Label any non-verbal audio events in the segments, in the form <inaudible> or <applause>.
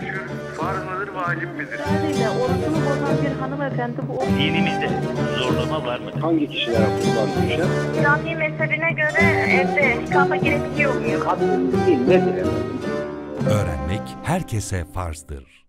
görüşü farz mıdır, vacip midir? Öyle, orucunu bozan bir hanımefendi bu. Dinimizde zorlama var mıdır? Hangi kişilere kurban düşer? İslami mezhebine göre evde ihtikafa girebiliyor muyum? Kadın değil, nedir? Öğrenmek herkese farzdır.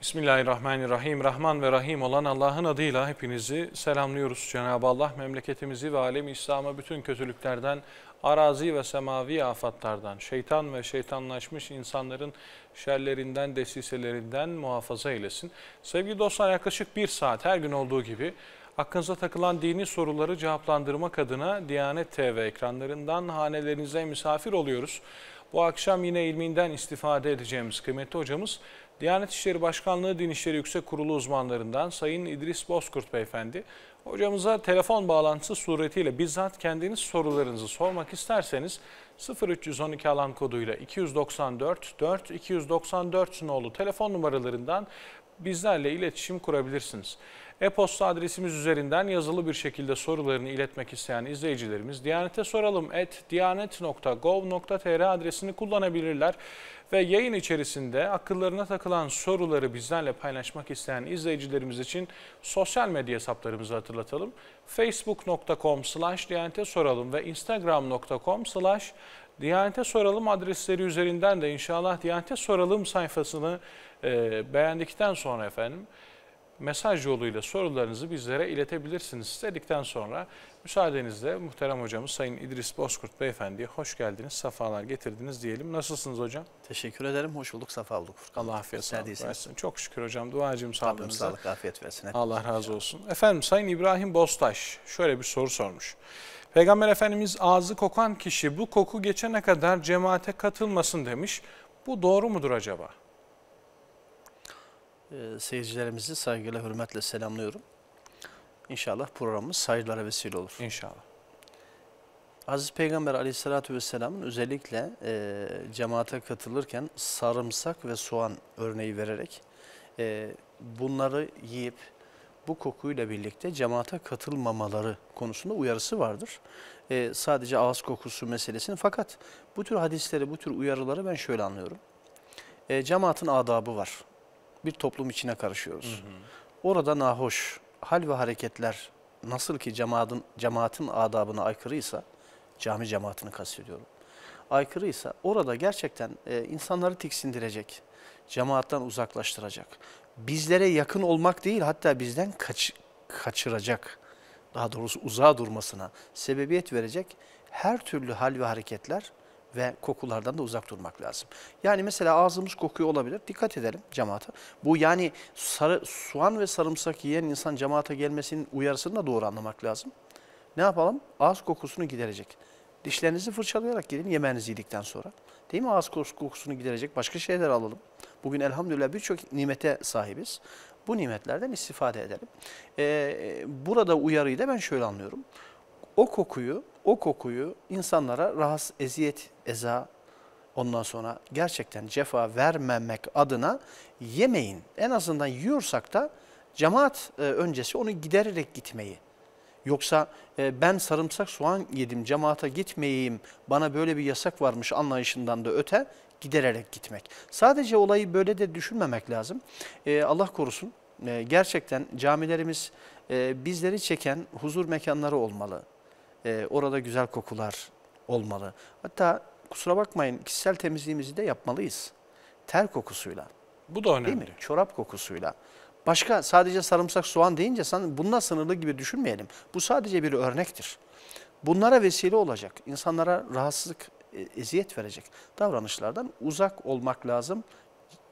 Bismillahirrahmanirrahim. Rahman ve Rahim olan Allah'ın adıyla hepinizi selamlıyoruz. Cenab-ı Allah memleketimizi ve alemi İslam'a bütün kötülüklerden, arazi ve semavi afatlardan, şeytan ve şeytanlaşmış insanların şerlerinden, desiselerinden muhafaza eylesin. Sevgili dostlar yaklaşık bir saat her gün olduğu gibi Aklınıza takılan dini soruları cevaplandırmak adına Diyanet TV ekranlarından hanelerinize misafir oluyoruz. Bu akşam yine ilminden istifade edeceğimiz kıymetli hocamız Diyanet İşleri Başkanlığı Din İşleri Yüksek Kurulu uzmanlarından Sayın İdris Bozkurt Beyefendi. Hocamıza telefon bağlantısı suretiyle bizzat kendiniz sorularınızı sormak isterseniz 0312 alan koduyla 294 4 294 nolu telefon numaralarından bizlerle iletişim kurabilirsiniz. E-posta adresimiz üzerinden yazılı bir şekilde sorularını iletmek isteyen izleyicilerimiz Diyanete soralım et diyanet.gov.tr adresini kullanabilirler ve yayın içerisinde akıllarına takılan soruları bizlerle paylaşmak isteyen izleyicilerimiz için sosyal medya hesaplarımızı hatırlatalım. facebook.com slash diyanete soralım ve instagram.com slash Diyanete Soralım adresleri üzerinden de inşallah Diyanete Soralım sayfasını e, beğendikten sonra efendim mesaj yoluyla sorularınızı bizlere iletebilirsiniz İstedikten sonra müsaadenizle muhterem hocamız Sayın İdris Bozkurt Beyefendi'ye hoş geldiniz, safalar getirdiniz diyelim. Nasılsınız hocam? Teşekkür ederim, hoş bulduk, sefa bulduk. Allah afiyet sağlık Çok şükür hocam, duacım sağlığınıza. sağlık, afiyet versin. Hep Allah razı hocam. olsun. Efendim Sayın İbrahim Bostaş şöyle bir soru sormuş. Peygamber Efendimiz ağzı kokan kişi bu koku geçene kadar cemaate katılmasın demiş. Bu doğru mudur acaba? Ee, seyircilerimizi saygıyla, hürmetle selamlıyorum. İnşallah programımız hayırlara vesile olur. İnşallah. Aziz Peygamber aleyhissalatü vesselamın özellikle e, cemaate katılırken sarımsak ve soğan örneği vererek e, bunları yiyip bu kokuyla birlikte cemaate katılmamaları konusunda uyarısı vardır. E, sadece ağız kokusu meselesini fakat bu tür hadisleri, bu tür uyarıları ben şöyle anlıyorum. E, cemaatin adabı var bir toplum içine karışıyoruz. Hı hı. Orada nahoş hal ve hareketler nasıl ki cemaatin, cemaatin adabına aykırıysa, cami cemaatini kastediyorum, aykırıysa orada gerçekten e, insanları tiksindirecek, cemaatten uzaklaştıracak, bizlere yakın olmak değil hatta bizden kaç, kaçıracak, daha doğrusu uzağa durmasına sebebiyet verecek her türlü hal ve hareketler ve kokulardan da uzak durmak lazım. Yani mesela ağzımız kokuyor olabilir. Dikkat edelim cemaate. Bu yani sarı, soğan ve sarımsak yiyen insan cemaate gelmesinin uyarısını da doğru anlamak lazım. Ne yapalım? Ağız kokusunu giderecek. Dişlerinizi fırçalayarak gelin yemeğinizi yedikten sonra. Değil mi? Ağız kokusunu giderecek başka şeyler alalım. Bugün elhamdülillah birçok nimete sahibiz. Bu nimetlerden istifade edelim. Ee, burada uyarıyı da ben şöyle anlıyorum o kokuyu, o kokuyu insanlara rahatsız, eziyet, eza ondan sonra gerçekten cefa vermemek adına yemeyin. En azından yiyorsak da cemaat e, öncesi onu gidererek gitmeyi. Yoksa e, ben sarımsak soğan yedim cemaata gitmeyeyim bana böyle bir yasak varmış anlayışından da öte gidererek gitmek. Sadece olayı böyle de düşünmemek lazım. E, Allah korusun gerçekten camilerimiz bizleri çeken huzur mekanları olmalı e, orada güzel kokular olmalı. Hatta kusura bakmayın kişisel temizliğimizi de yapmalıyız. Ter kokusuyla. Bu da önemli. Değil mi? Çorap kokusuyla. Başka sadece sarımsak soğan deyince bununla sınırlı gibi düşünmeyelim. Bu sadece bir örnektir. Bunlara vesile olacak, insanlara rahatsızlık, e, eziyet verecek davranışlardan uzak olmak lazım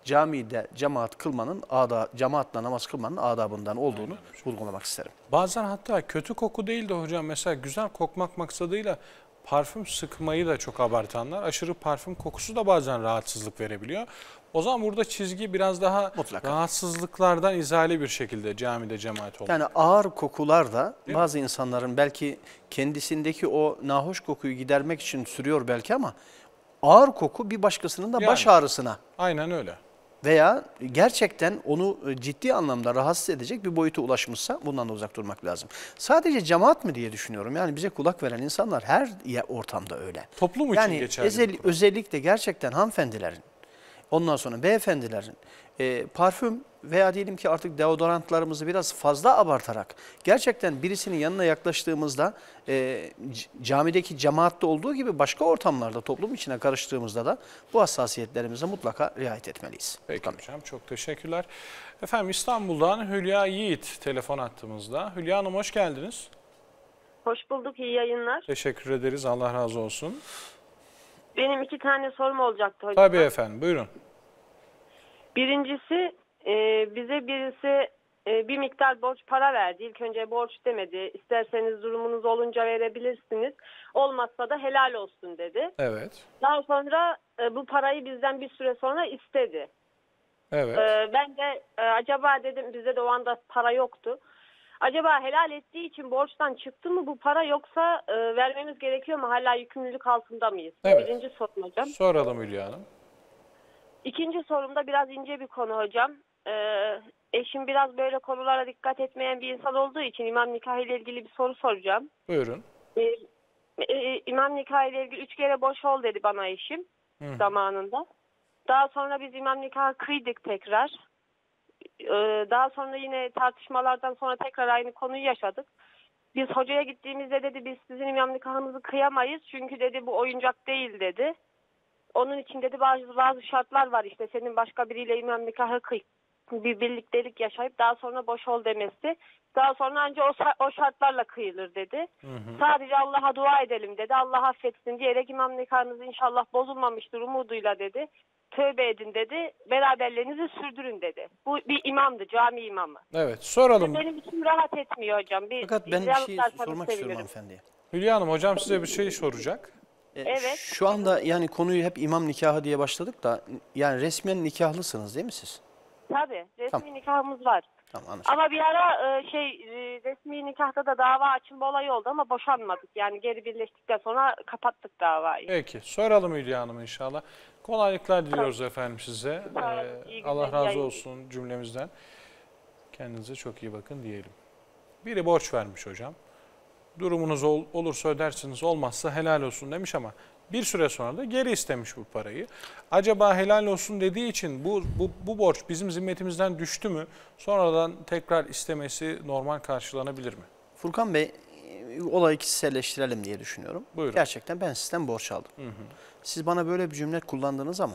camide cemaat kılmanın ada cemaatla namaz kılmanın adabından olduğunu Aynen. vurgulamak isterim. Bazen hatta kötü koku değil de hocam mesela güzel kokmak maksadıyla parfüm sıkmayı da çok abartanlar aşırı parfüm kokusu da bazen rahatsızlık verebiliyor. O zaman burada çizgi biraz daha Mutlaka. rahatsızlıklardan izale bir şekilde camide cemaat olmak. Yani ağır kokular da bazı insanların belki kendisindeki o nahoş kokuyu gidermek için sürüyor belki ama ağır koku bir başkasının da yani, baş ağrısına. Aynen öyle veya gerçekten onu e, ciddi anlamda rahatsız edecek bir boyuta ulaşmışsa bundan da uzak durmak lazım. Sadece cemaat mı diye düşünüyorum. Yani bize kulak veren insanlar her ortamda öyle. Toplum için yani geçerli. Yani özellikle gerçekten hanımefendilerin, ondan sonra beyefendilerin e, parfüm veya diyelim ki artık deodorantlarımızı biraz fazla abartarak gerçekten birisinin yanına yaklaştığımızda e, camideki cemaatte olduğu gibi başka ortamlarda toplum içine karıştığımızda da bu hassasiyetlerimize mutlaka riayet etmeliyiz. Peki Tabii. hocam çok teşekkürler. Efendim İstanbul'dan Hülya Yiğit telefon attığımızda. Hülya Hanım hoş geldiniz. Hoş bulduk iyi yayınlar. Teşekkür ederiz Allah razı olsun. Benim iki tane sorum olacaktı hocam. Tabii efendim buyurun. Birincisi e, bize birisi e, bir miktar borç para verdi. İlk önce borç demedi. İsterseniz durumunuz olunca verebilirsiniz. Olmazsa da helal olsun dedi. Evet. Daha sonra e, bu parayı bizden bir süre sonra istedi. Evet. E, ben de e, acaba dedim bize de o anda para yoktu. Acaba helal ettiği için borçtan çıktı mı bu para yoksa e, vermemiz gerekiyor mu? Hala yükümlülük altında mıyız? Evet. Birinci sorun hocam. Soralım Hülya Hanım. İkinci sorumda biraz ince bir konu hocam. Ee, eşim biraz böyle konulara dikkat etmeyen bir insan olduğu için imam nikahı ile ilgili bir soru soracağım. Buyurun. Ee, e, imam nikahı ile ilgili üç kere boş ol dedi bana eşim Hı. zamanında. Daha sonra biz imam nikahı kıydık tekrar. Ee, daha sonra yine tartışmalardan sonra tekrar aynı konuyu yaşadık. Biz hocaya gittiğimizde dedi biz sizin imam nikahınızı kıyamayız çünkü dedi bu oyuncak değil dedi. Onun için dedi bazı, bazı şartlar var işte senin başka biriyle imam nikahı kıy bir birliktelik yaşayıp daha sonra boş ol demesi. Daha sonra önce o, o şartlarla kıyılır dedi. Hı hı. Sadece Allah'a dua edelim dedi. Allah affetsin diyerek imam nikahınız inşallah bozulmamıştır umuduyla dedi. Tövbe edin dedi. beraberlerinizi sürdürün dedi. Bu bir imamdı, cami imamı. Evet, soralım. Benim için rahat etmiyor hocam. Bir, Fakat ben bir şey sormak istiyorum hanımefendiye. Hülya Hanım, hocam size bir şey soracak. E, evet. Şu anda yani konuyu hep imam nikahı diye başladık da yani resmen nikahlısınız değil mi siz? Tabii. Resmi Tamam. nikahımız var. Tamam anlaşıldı. Ama bir ara e, şey e, resmi nikahta da dava açılma olayı oldu ama boşanmadık. Yani geri birleştikten sonra kapattık davayı. Peki soralım Hülya Hanım inşallah. Kolaylıklar diliyoruz efendim size. Sağ Ee, Allah razı yayın- olsun cümlemizden. Kendinize çok iyi bakın diyelim. Biri borç vermiş hocam durumunuz ol, olursa ödersiniz olmazsa helal olsun demiş ama bir süre sonra da geri istemiş bu parayı. Acaba helal olsun dediği için bu, bu, bu borç bizim zimmetimizden düştü mü sonradan tekrar istemesi normal karşılanabilir mi? Furkan Bey e, olayı kişiselleştirelim diye düşünüyorum. Buyurun. Gerçekten ben sizden borç aldım. Hı hı. Siz bana böyle bir cümle kullandınız ama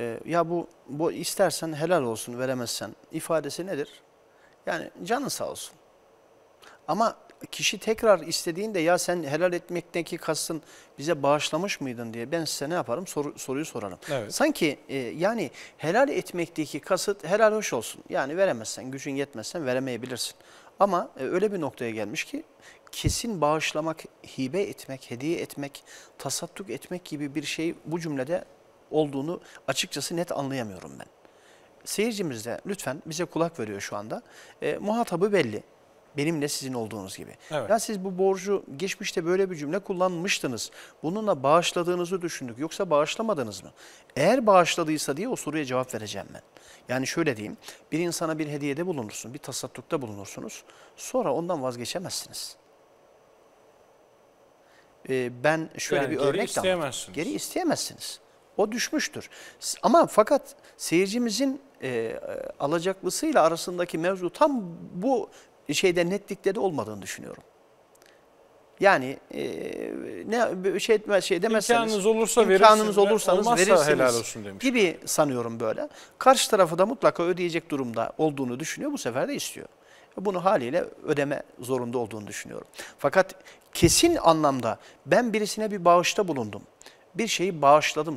e, ya bu, bu istersen helal olsun veremezsen ifadesi nedir? Yani canın sağ olsun. Ama kişi tekrar istediğinde ya sen helal etmekteki kastın bize bağışlamış mıydın diye ben size ne yaparım Sor, soruyu soralım. Evet. Sanki e, yani helal etmekteki kasıt helal hoş olsun. Yani veremezsen gücün yetmezsen veremeyebilirsin. Ama e, öyle bir noktaya gelmiş ki kesin bağışlamak, hibe etmek, hediye etmek, tasadduk etmek gibi bir şey bu cümlede olduğunu açıkçası net anlayamıyorum ben. Seyircimiz de lütfen bize kulak veriyor şu anda. E, muhatabı belli benimle sizin olduğunuz gibi. Evet. Ya siz bu borcu geçmişte böyle bir cümle kullanmıştınız. Bununla bağışladığınızı düşündük. Yoksa bağışlamadınız mı? Eğer bağışladıysa diye o soruya cevap vereceğim ben. Yani şöyle diyeyim. Bir insana bir hediyede bulunursun, bir tasattukta bulunursunuz. Sonra ondan vazgeçemezsiniz ee, ben şöyle yani bir geri örnek isteyemezsiniz. Geri isteyemezsiniz. O düşmüştür. Ama fakat seyircimizin e, e, alacaklısıyla arasındaki mevzu tam bu şeyde netlikleri olmadığını düşünüyorum. Yani e, ne şey etmez şey demezseniz imkanınız olursa imkanınız olursanız verirsiniz helal olsun demiş. gibi sanıyorum böyle. Karşı tarafı da mutlaka ödeyecek durumda olduğunu düşünüyor. Bu sefer de istiyor. Bunu haliyle ödeme zorunda olduğunu düşünüyorum. Fakat kesin anlamda ben birisine bir bağışta bulundum bir şeyi bağışladım,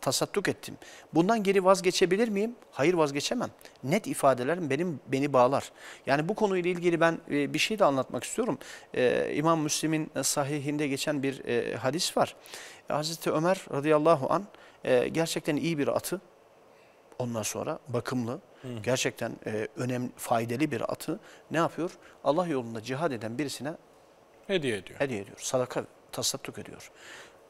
tasadduk ettim. Bundan geri vazgeçebilir miyim? Hayır vazgeçemem. Net ifadelerim benim beni bağlar. Yani bu konuyla ilgili ben e, bir şey de anlatmak istiyorum. Ee, İmam Müslim'in sahihinde geçen bir e, hadis var. Hazreti Ömer radıyallahu an e, gerçekten iyi bir atı. Ondan sonra bakımlı, Hı. gerçekten e, önemli, faydalı bir atı ne yapıyor? Allah yolunda cihad eden birisine hediye ediyor. Hediye ediyor. Sadaka tasadduk ediyor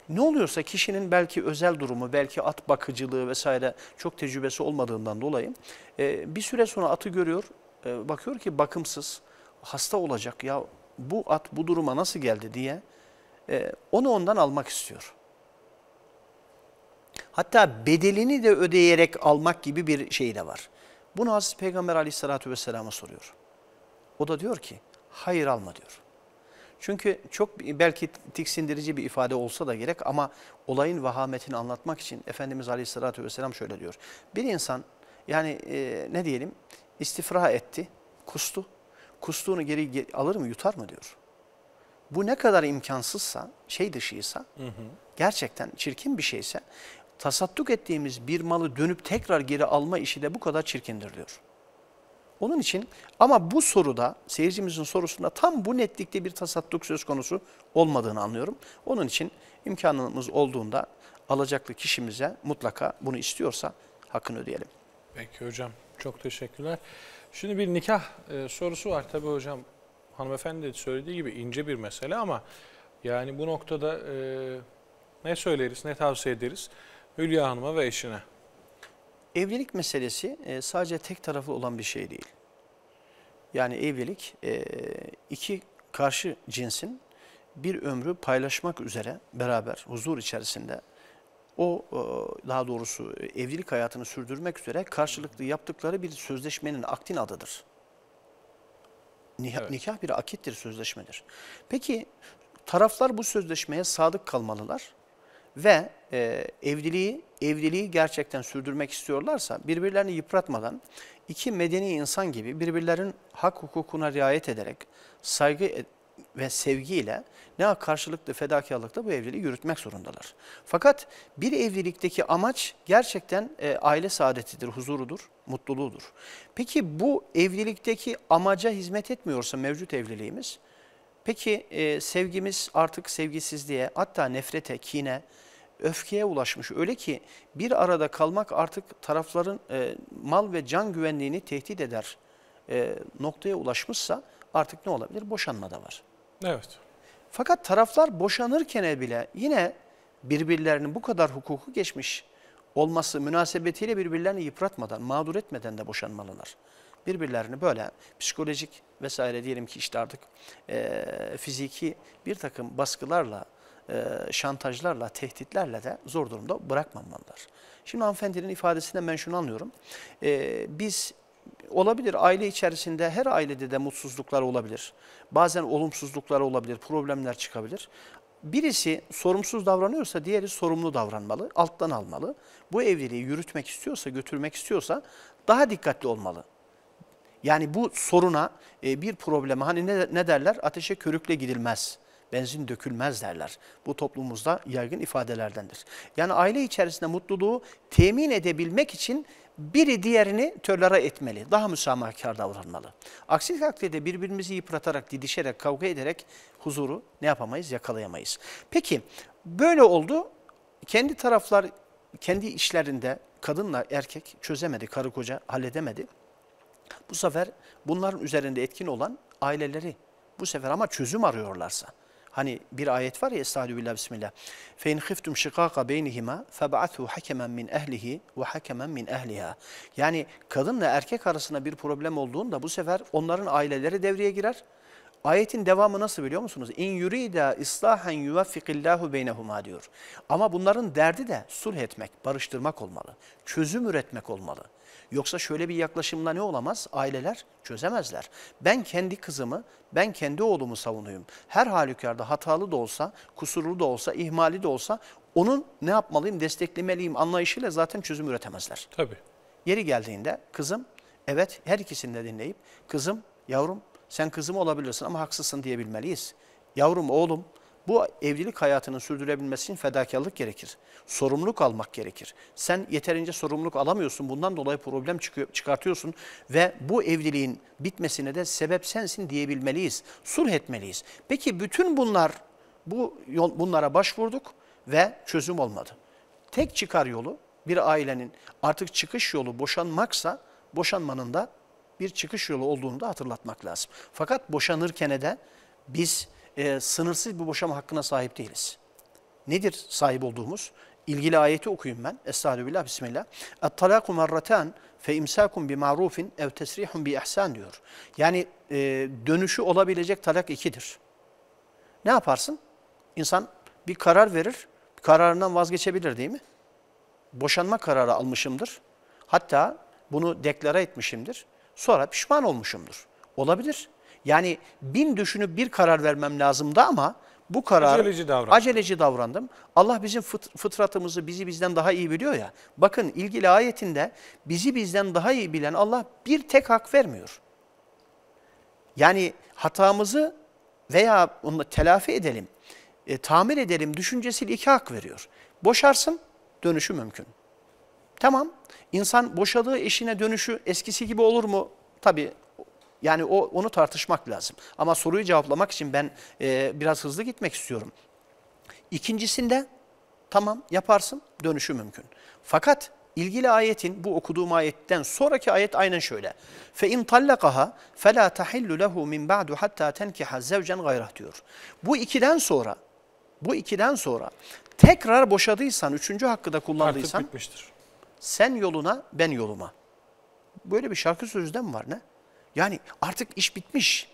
ne oluyorsa kişinin belki özel durumu, belki at bakıcılığı vesaire çok tecrübesi olmadığından dolayı e, bir süre sonra atı görüyor, e, bakıyor ki bakımsız, hasta olacak ya bu at bu duruma nasıl geldi diye e, onu ondan almak istiyor. Hatta bedelini de ödeyerek almak gibi bir şey de var. Bunu Aziz Peygamber aleyhissalatü vesselama soruyor. O da diyor ki hayır alma diyor. Çünkü çok belki tiksindirici bir ifade olsa da gerek ama olayın vahametini anlatmak için Efendimiz Aleyhisselatü Vesselam şöyle diyor. Bir insan yani e, ne diyelim istifra etti, kustu. Kustuğunu geri alır mı yutar mı diyor. Bu ne kadar imkansızsa, şey dışıysa, hı hı. gerçekten çirkin bir şeyse tasadduk ettiğimiz bir malı dönüp tekrar geri alma işi de bu kadar çirkindir diyor. Onun için ama bu soruda seyircimizin sorusunda tam bu netlikte bir tasadduk söz konusu olmadığını anlıyorum. Onun için imkanımız olduğunda alacaklı kişimize mutlaka bunu istiyorsa hakkını ödeyelim. Peki hocam çok teşekkürler. Şimdi bir nikah e, sorusu var tabii hocam hanımefendi söylediği gibi ince bir mesele ama yani bu noktada e, ne söyleriz ne tavsiye ederiz Hülya Hanım'a ve eşine? Evlilik meselesi e, sadece tek taraflı olan bir şey değil. Yani evlilik e, iki karşı cinsin bir ömrü paylaşmak üzere beraber huzur içerisinde o e, daha doğrusu evlilik hayatını sürdürmek üzere karşılıklı yaptıkları bir sözleşmenin aktin adıdır. Nikah, evet. nikah bir akittir, sözleşmedir. Peki taraflar bu sözleşmeye sadık kalmalılar ve e, evliliği evliliği gerçekten sürdürmek istiyorlarsa birbirlerini yıpratmadan iki medeni insan gibi birbirlerin hak hukukuna riayet ederek saygı et ve sevgiyle ne karşılıklı fedakarlıkla bu evliliği yürütmek zorundalar. Fakat bir evlilikteki amaç gerçekten e, aile saadetidir, huzurudur, mutluluğudur. Peki bu evlilikteki amaca hizmet etmiyorsa mevcut evliliğimiz Peki e, sevgimiz artık sevgisizliğe hatta nefrete, kine, öfkeye ulaşmış. Öyle ki bir arada kalmak artık tarafların e, mal ve can güvenliğini tehdit eder e, noktaya ulaşmışsa artık ne olabilir? Boşanma da var. Evet. Fakat taraflar boşanırken bile yine birbirlerinin bu kadar hukuku geçmiş olması münasebetiyle birbirlerini yıpratmadan, mağdur etmeden de boşanmalılar birbirlerini böyle psikolojik vesaire diyelim ki işte artık e, fiziki bir takım baskılarla, e, şantajlarla, tehditlerle de zor durumda bırakmamalılar. Şimdi hanımefendinin ifadesinden ben şunu anlıyorum. E, biz olabilir aile içerisinde her ailede de mutsuzluklar olabilir. Bazen olumsuzluklar olabilir, problemler çıkabilir. Birisi sorumsuz davranıyorsa diğeri sorumlu davranmalı, alttan almalı. Bu evliliği yürütmek istiyorsa, götürmek istiyorsa daha dikkatli olmalı. Yani bu soruna e, bir probleme hani ne, ne derler? Ateşe körükle gidilmez benzin dökülmez derler. Bu toplumumuzda yaygın ifadelerdendir. Yani aile içerisinde mutluluğu temin edebilmek için biri diğerini tölere etmeli, daha müsamahakar davranmalı. Aksi takdirde birbirimizi yıpratarak, didişerek, kavga ederek huzuru ne yapamayız, yakalayamayız. Peki böyle oldu, kendi taraflar kendi işlerinde kadınla erkek çözemedi, karı koca halledemedi. Bu sefer bunların üzerinde etkin olan aileleri bu sefer ama çözüm arıyorlarsa. Hani bir ayet var ya Estaizu billah bismillah. فَاِنْ خِفْتُمْ شِقَاقَ بَيْنِهِمَا فَبَعَثُوا min مِنْ ve وَحَكَمًا min اَهْلِهَا Yani kadınla erkek arasında bir problem olduğunda bu sefer onların aileleri devreye girer. Ayetin devamı nasıl biliyor musunuz? İn yurida islahen yuvaffikillahu beynehuma diyor. Ama bunların derdi de sulh etmek, barıştırmak olmalı. Çözüm üretmek olmalı. Yoksa şöyle bir yaklaşımla ne olamaz? Aileler çözemezler. Ben kendi kızımı, ben kendi oğlumu savunuyum. Her halükarda hatalı da olsa, kusurlu da olsa, ihmali de olsa onun ne yapmalıyım, desteklemeliyim anlayışıyla zaten çözüm üretemezler. Tabii. Yeri geldiğinde kızım, evet her ikisini de dinleyip kızım, yavrum sen kızım olabilirsin ama haksızsın diyebilmeliyiz. Yavrum, oğlum bu evlilik hayatının sürdürebilmesi için fedakarlık gerekir. Sorumluluk almak gerekir. Sen yeterince sorumluluk alamıyorsun. Bundan dolayı problem çıkıyor, çıkartıyorsun ve bu evliliğin bitmesine de sebep sensin diyebilmeliyiz. Sulh etmeliyiz. Peki bütün bunlar bu yol, bunlara başvurduk ve çözüm olmadı. Tek çıkar yolu bir ailenin artık çıkış yolu boşanmaksa boşanmanın da bir çıkış yolu olduğunu da hatırlatmak lazım. Fakat boşanırken de biz e, sınırsız bir boşama hakkına sahip değiliz. Nedir sahip olduğumuz? İlgili ayeti okuyayım ben. Estağfirullah, bismillah. اَتْطَلَاقُ مَرَّتَانِ فَاِمْسَاكُمْ بِمَعْرُوفٍ اَوْ تَسْرِيحٌ بِاِحْسَانٍ diyor. Yani e, dönüşü olabilecek talak ikidir. Ne yaparsın? İnsan bir karar verir, kararından vazgeçebilir değil mi? Boşanma kararı almışımdır. Hatta bunu deklara etmişimdir. Sonra pişman olmuşumdur. Olabilir. Yani bin düşünüp bir karar vermem lazımdı ama bu kararı aceleci, davrandım. aceleci davrandım. Allah bizim fıtratımızı bizi bizden daha iyi biliyor ya. Bakın ilgili ayetinde bizi bizden daha iyi bilen Allah bir tek hak vermiyor. Yani hatamızı veya onu telafi edelim, e, tamir edelim düşüncesiyle iki hak veriyor. Boşarsın dönüşü mümkün. Tamam insan boşadığı eşine dönüşü eskisi gibi olur mu? Tabii yani o onu tartışmak lazım. Ama soruyu cevaplamak için ben e, biraz hızlı gitmek istiyorum. İkincisinde tamam yaparsın dönüşü mümkün. Fakat ilgili ayetin bu okuduğum ayetten sonraki ayet aynen şöyle. Fe in tallaqaha fela tahillu lehu min ba'du hatta tenkiha zevcen gayrah diyor. Bu ikiden sonra bu ikiden sonra tekrar boşadıysan, üçüncü hakkı da kullandıysan sen yoluna ben yoluma. Böyle bir şarkı sözü de mi var ne? Yani artık iş bitmiş.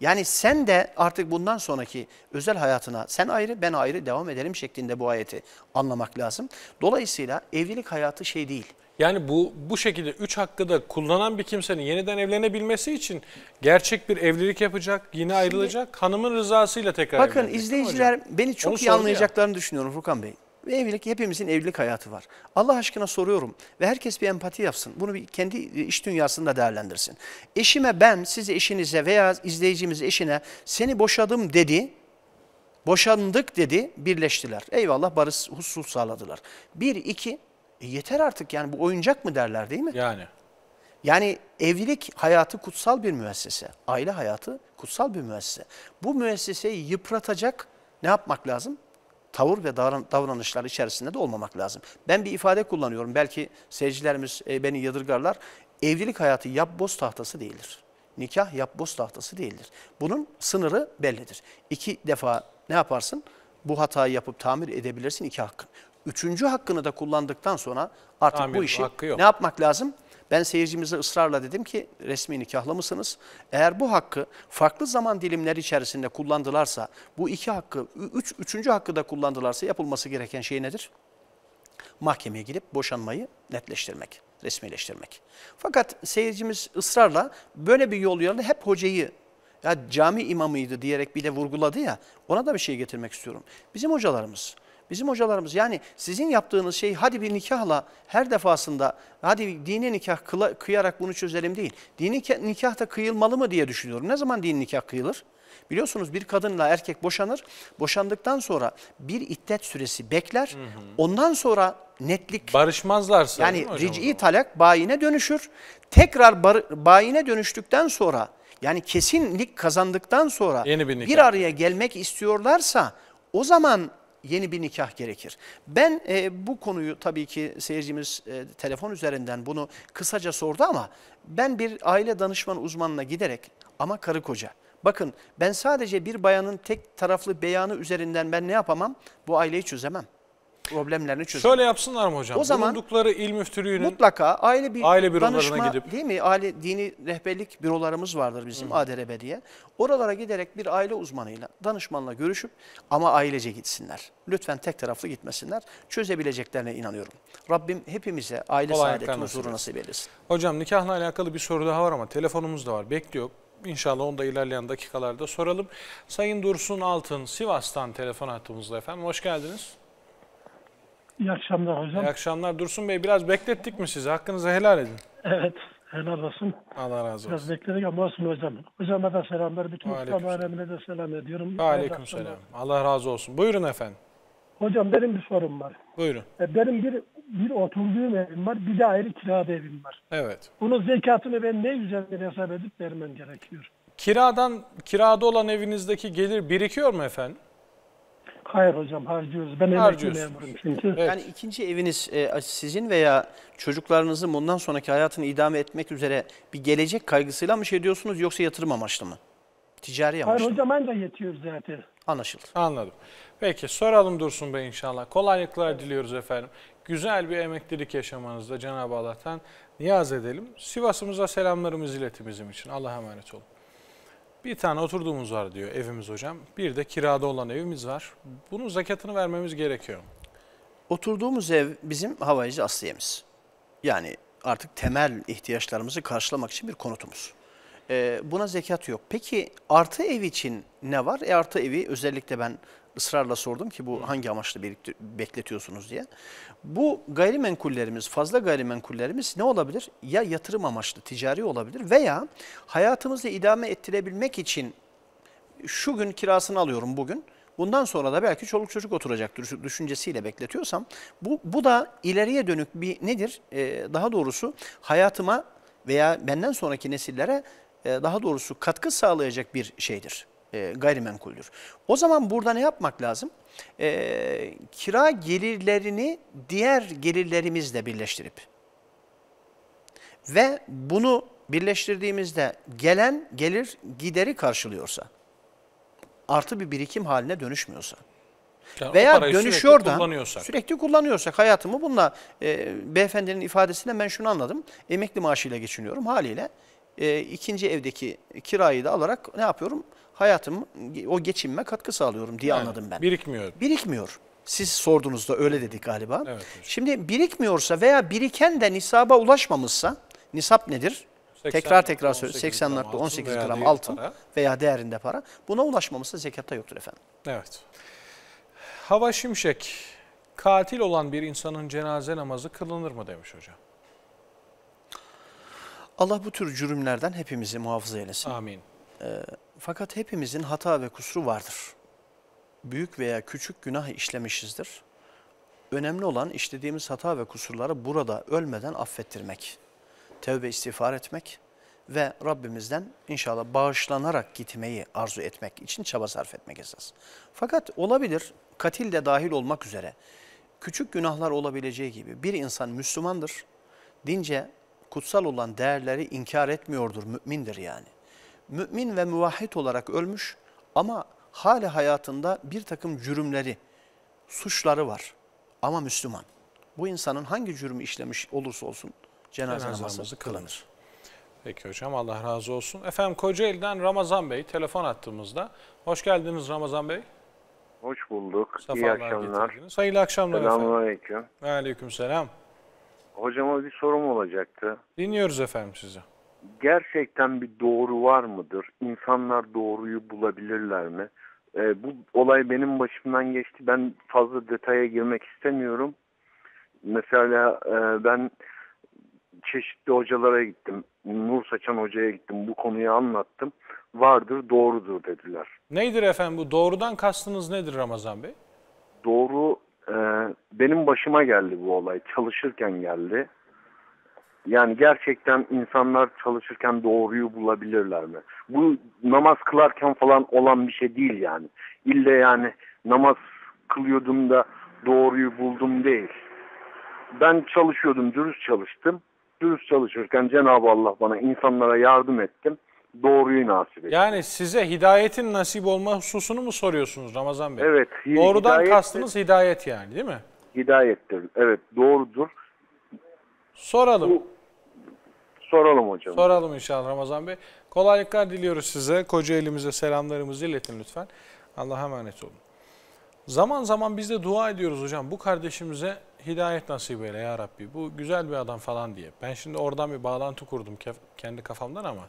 Yani sen de artık bundan sonraki özel hayatına sen ayrı ben ayrı devam edelim şeklinde bu ayeti anlamak lazım. Dolayısıyla evlilik hayatı şey değil. Yani bu bu şekilde üç hakkı da kullanan bir kimsenin yeniden evlenebilmesi için gerçek bir evlilik yapacak, yine Şimdi, ayrılacak, hanımın rızasıyla tekrar Bakın izleyiciler beni çok Onu iyi anlayacaklarını ya. düşünüyorum Furkan Bey. Ve evlilik hepimizin evlilik hayatı var. Allah aşkına soruyorum ve herkes bir empati yapsın. Bunu bir kendi e, iş dünyasında değerlendirsin. Eşime ben, siz eşinize veya izleyicimiz eşine seni boşadım dedi. Boşandık dedi, birleştiler. Eyvallah barış husus sağladılar. Bir, iki, e yeter artık yani bu oyuncak mı derler değil mi? Yani. Yani evlilik hayatı kutsal bir müessese. Aile hayatı kutsal bir müessese. Bu müesseseyi yıpratacak ne yapmak lazım? tavır ve davranışlar içerisinde de olmamak lazım. Ben bir ifade kullanıyorum. Belki seyircilerimiz e, beni yadırgarlar. Evlilik hayatı yapboz tahtası değildir. Nikah yapboz tahtası değildir. Bunun sınırı bellidir. İki defa ne yaparsın? Bu hatayı yapıp tamir edebilirsin iki hakkın. Üçüncü hakkını da kullandıktan sonra artık tamir, bu işi ne yapmak lazım? Ben seyircimize ısrarla dedim ki resmi nikahlı mısınız? Eğer bu hakkı farklı zaman dilimleri içerisinde kullandılarsa, bu iki hakkı, üç, üçüncü hakkı da kullandılarsa yapılması gereken şey nedir? Mahkemeye gidip boşanmayı netleştirmek, resmileştirmek. Fakat seyircimiz ısrarla böyle bir yol yollarında hep hocayı ya cami imamıydı diyerek bir de vurguladı ya ona da bir şey getirmek istiyorum. Bizim hocalarımız Bizim hocalarımız yani sizin yaptığınız şey hadi bir nikahla her defasında hadi dini nikah kıla, kıyarak bunu çözelim değil. Dini nikah da kıyılmalı mı diye düşünüyorum. Ne zaman dini nikah kıyılır? Biliyorsunuz bir kadınla erkek boşanır. Boşandıktan sonra bir iddet süresi bekler. Hı hı. Ondan sonra netlik. Barışmazlarsa. Yani rici talak bayine dönüşür. Tekrar bar, bayine dönüştükten sonra yani kesinlik kazandıktan sonra Yeni bir, bir araya gelmek istiyorlarsa o zaman yeni bir nikah gerekir. Ben e, bu konuyu tabii ki seyircimiz e, telefon üzerinden bunu kısaca sordu ama ben bir aile danışman uzmanına giderek ama karı koca. Bakın ben sadece bir bayanın tek taraflı beyanı üzerinden ben ne yapamam? Bu aileyi çözemem problemlerini çözün. Şöyle yapsınlar mı hocam? O zaman bulundukları il müftülüğünün mutlaka aile bir aile danışma, gidip değil mi? Aile dini rehberlik bürolarımız vardır bizim hmm. ADRB diye. Oralara giderek bir aile uzmanıyla, danışmanla görüşüp ama ailece gitsinler. Lütfen tek taraflı gitmesinler. Çözebileceklerine inanıyorum. Rabbim hepimize aile Kolay saadeti, huzuru nasip eylesin. Hocam nikahla alakalı bir soru daha var ama telefonumuz da var. Bekliyor. İnşallah onu da ilerleyen dakikalarda soralım. Sayın Dursun Altın Sivas'tan telefon attığımızda efendim. Hoş geldiniz. İyi akşamlar hocam. İyi akşamlar. Dursun Bey biraz beklettik mi sizi? Hakkınızı helal edin. Evet. Helal olsun. Allah razı olsun. Biraz bekledik ama olsun hocam. Hocama da selamlar. Bütün İslam alemine de selam ediyorum. Aleyküm selam. Allah razı olsun. Buyurun efendim. Hocam benim bir sorum var. Buyurun. E, benim bir bir oturduğum evim var, bir de ayrı kirada evim var. Evet. Bunun zekatını ben ne üzerinden hesap edip vermem gerekiyor? Kiradan, kirada olan evinizdeki gelir birikiyor mu efendim? Hayır hocam harcıyoruz. Ben emekli memurum Evet. Yani ikinci eviniz e, sizin veya çocuklarınızın bundan sonraki hayatını idame etmek üzere bir gelecek kaygısıyla mı şey ediyorsunuz yoksa yatırım amaçlı mı? Ticari amaçlı Hayır hocam anca yetiyor zaten. Anlaşıldı. Anladım. Peki soralım Dursun Bey inşallah. Kolaylıklar diliyoruz efendim. Güzel bir emeklilik yaşamanızda Cenab-ı Allah'tan niyaz edelim. Sivas'ımıza selamlarımız, iletin için. Allah'a emanet olun. Bir tane oturduğumuz var diyor evimiz hocam. Bir de kirada olan evimiz var. Bunun zekatını vermemiz gerekiyor. Oturduğumuz ev bizim havayıcı asliyemiz. Yani artık temel ihtiyaçlarımızı karşılamak için bir konutumuz. Ee, buna zekat yok. Peki artı ev için ne var? E artı evi özellikle ben ısrarla sordum ki bu hangi amaçla bekletiyorsunuz diye. Bu gayrimenkullerimiz, fazla gayrimenkullerimiz ne olabilir? Ya yatırım amaçlı, ticari olabilir veya hayatımızı idame ettirebilmek için şu gün kirasını alıyorum bugün. Bundan sonra da belki çoluk çocuk oturacak düşüncesiyle bekletiyorsam bu, bu da ileriye dönük bir nedir? Ee, daha doğrusu hayatıma veya benden sonraki nesillere e, daha doğrusu katkı sağlayacak bir şeydir e, gayrimenkuldür. O zaman burada ne yapmak lazım? E, kira gelirlerini diğer gelirlerimizle birleştirip ve bunu birleştirdiğimizde gelen gelir gideri karşılıyorsa, artı bir birikim haline dönüşmüyorsa, yani veya dönüşüyor da sürekli kullanıyorsak hayatımı bununla e, beyefendinin ifadesinden ben şunu anladım. Emekli maaşıyla geçiniyorum haliyle. E, ikinci evdeki kirayı da alarak ne yapıyorum? hayatım o geçinme katkı sağlıyorum diye yani, anladım ben. Birikmiyor. Birikmiyor. Siz sorduğunuzda öyle dedik galiba. Evet, Şimdi birikmiyorsa veya biriken de nisaba ulaşmamışsa, nisap nedir? 80, tekrar tekrar söylüyorum 80 nakli 18 gram veya altın veya değerinde para. Buna ulaşmamışsa zekatta yoktur efendim. Evet. Hava Şimşek, katil olan bir insanın cenaze namazı kılınır mı demiş hocam. Allah bu tür cürümlerden hepimizi muhafaza eylesin. Amin. Ee, fakat hepimizin hata ve kusuru vardır. Büyük veya küçük günah işlemişizdir. Önemli olan işlediğimiz hata ve kusurları burada ölmeden affettirmek, tevbe istiğfar etmek ve Rabbimizden inşallah bağışlanarak gitmeyi arzu etmek için çaba sarf etmek esas. Fakat olabilir, katil de dahil olmak üzere, küçük günahlar olabileceği gibi bir insan Müslümandır, dince kutsal olan değerleri inkar etmiyordur, mümindir yani mümin ve muvahhid olarak ölmüş ama hali hayatında bir takım cürümleri, suçları var ama Müslüman. Bu insanın hangi cürümü işlemiş olursa olsun cenaze, cenaze namazı kılınır. kılınır. Peki hocam Allah razı olsun. Efendim Kocaeli'den Ramazan Bey telefon attığımızda. Hoş geldiniz Ramazan Bey. Hoş bulduk. Sefalar İyi akşamlar. Getirdiniz. Hayırlı akşamlar Selamünaleyküm. efendim. Selamünaleyküm. Aleyküm selam. Hocama bir sorum olacaktı. Dinliyoruz efendim sizi gerçekten bir doğru var mıdır? İnsanlar doğruyu bulabilirler mi? E, bu olay benim başımdan geçti. Ben fazla detaya girmek istemiyorum. Mesela e, ben çeşitli hocalara gittim. Nur Saçan hocaya gittim. Bu konuyu anlattım. Vardır, doğrudur dediler. Nedir efendim bu? Doğrudan kastınız nedir Ramazan Bey? Doğru, e, benim başıma geldi bu olay. Çalışırken geldi. Yani gerçekten insanlar çalışırken doğruyu bulabilirler mi? Bu namaz kılarken falan olan bir şey değil yani. İlle yani namaz kılıyordum da doğruyu buldum değil. Ben çalışıyordum, dürüst çalıştım. Dürüst çalışırken Cenab-ı Allah bana insanlara yardım ettim. Doğruyu nasip etti. Yani size hidayetin nasip olma hususunu mu soruyorsunuz Ramazan Bey? Evet. Doğrudan hidayet, kastınız hidayet yani değil mi? Hidayettir. Evet doğrudur Soralım. soralım hocam. Soralım inşallah Ramazan Bey. Kolaylıklar diliyoruz size. Koca elimize selamlarımızı iletin lütfen. Allah'a emanet olun. Zaman zaman biz de dua ediyoruz hocam. Bu kardeşimize hidayet nasip eyle ya Rabbi. Bu güzel bir adam falan diye. Ben şimdi oradan bir bağlantı kurdum kendi kafamdan ama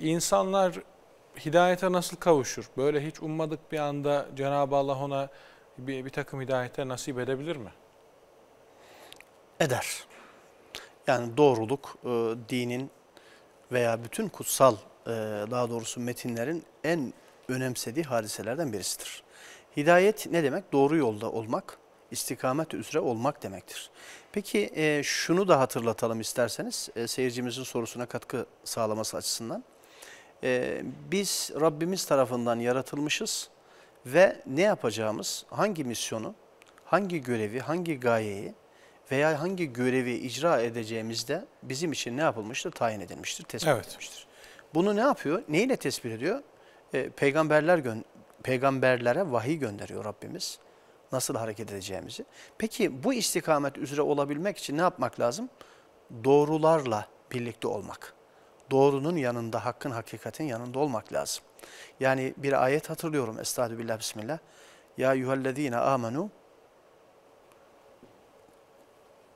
insanlar hidayete nasıl kavuşur? Böyle hiç ummadık bir anda Cenab-ı Allah ona bir, bir takım hidayete nasip edebilir mi? Eder. Yani doğruluk e, dinin veya bütün kutsal e, daha doğrusu metinlerin en önemsediği hadiselerden birisidir. Hidayet ne demek? Doğru yolda olmak, istikamet üzere olmak demektir. Peki e, şunu da hatırlatalım isterseniz e, seyircimizin sorusuna katkı sağlaması açısından. E, biz Rabbimiz tarafından yaratılmışız ve ne yapacağımız, hangi misyonu, hangi görevi, hangi gayeyi veya hangi görevi icra edeceğimizde bizim için ne yapılmıştır? Tayin edilmiştir, tespit evet. edilmiştir. Bunu ne yapıyor? Neyle tespit ediyor? E, peygamberler peygamberlere vahiy gönderiyor Rabbimiz. Nasıl hareket edeceğimizi. Peki bu istikamet üzere olabilmek için ne yapmak lazım? Doğrularla birlikte olmak. Doğrunun yanında, hakkın, hakikatin yanında olmak lazım. Yani bir ayet hatırlıyorum. Estağfirullah, Bismillah. Ya yuhallezine amenu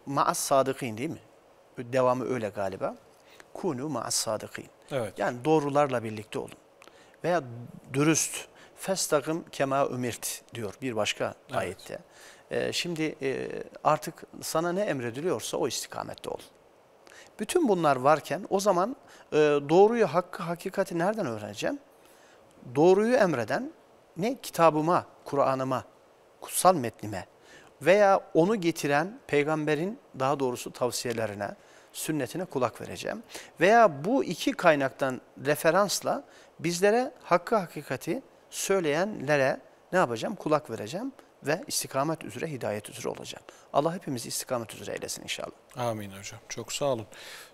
Ma'as sadıkîn değil mi? Devamı öyle galiba. Kunu ma'as sadıkîn. Evet. Yani doğrularla birlikte olun. Veya dürüst. Festakim kema ümirt diyor bir başka evet. ayette. Ee, şimdi e, artık sana ne emrediliyorsa o istikamette ol. Bütün bunlar varken o zaman e, doğruyu, hakkı, hakikati nereden öğreneceğim? Doğruyu emreden ne kitabıma, Kur'an'ıma, kutsal metnime veya onu getiren peygamberin daha doğrusu tavsiyelerine, sünnetine kulak vereceğim. Veya bu iki kaynaktan referansla bizlere hakkı hakikati söyleyenlere ne yapacağım? Kulak vereceğim ve istikamet üzere, hidayet üzere olacağım. Allah hepimizi istikamet üzere eylesin inşallah. Amin hocam. Çok sağ olun.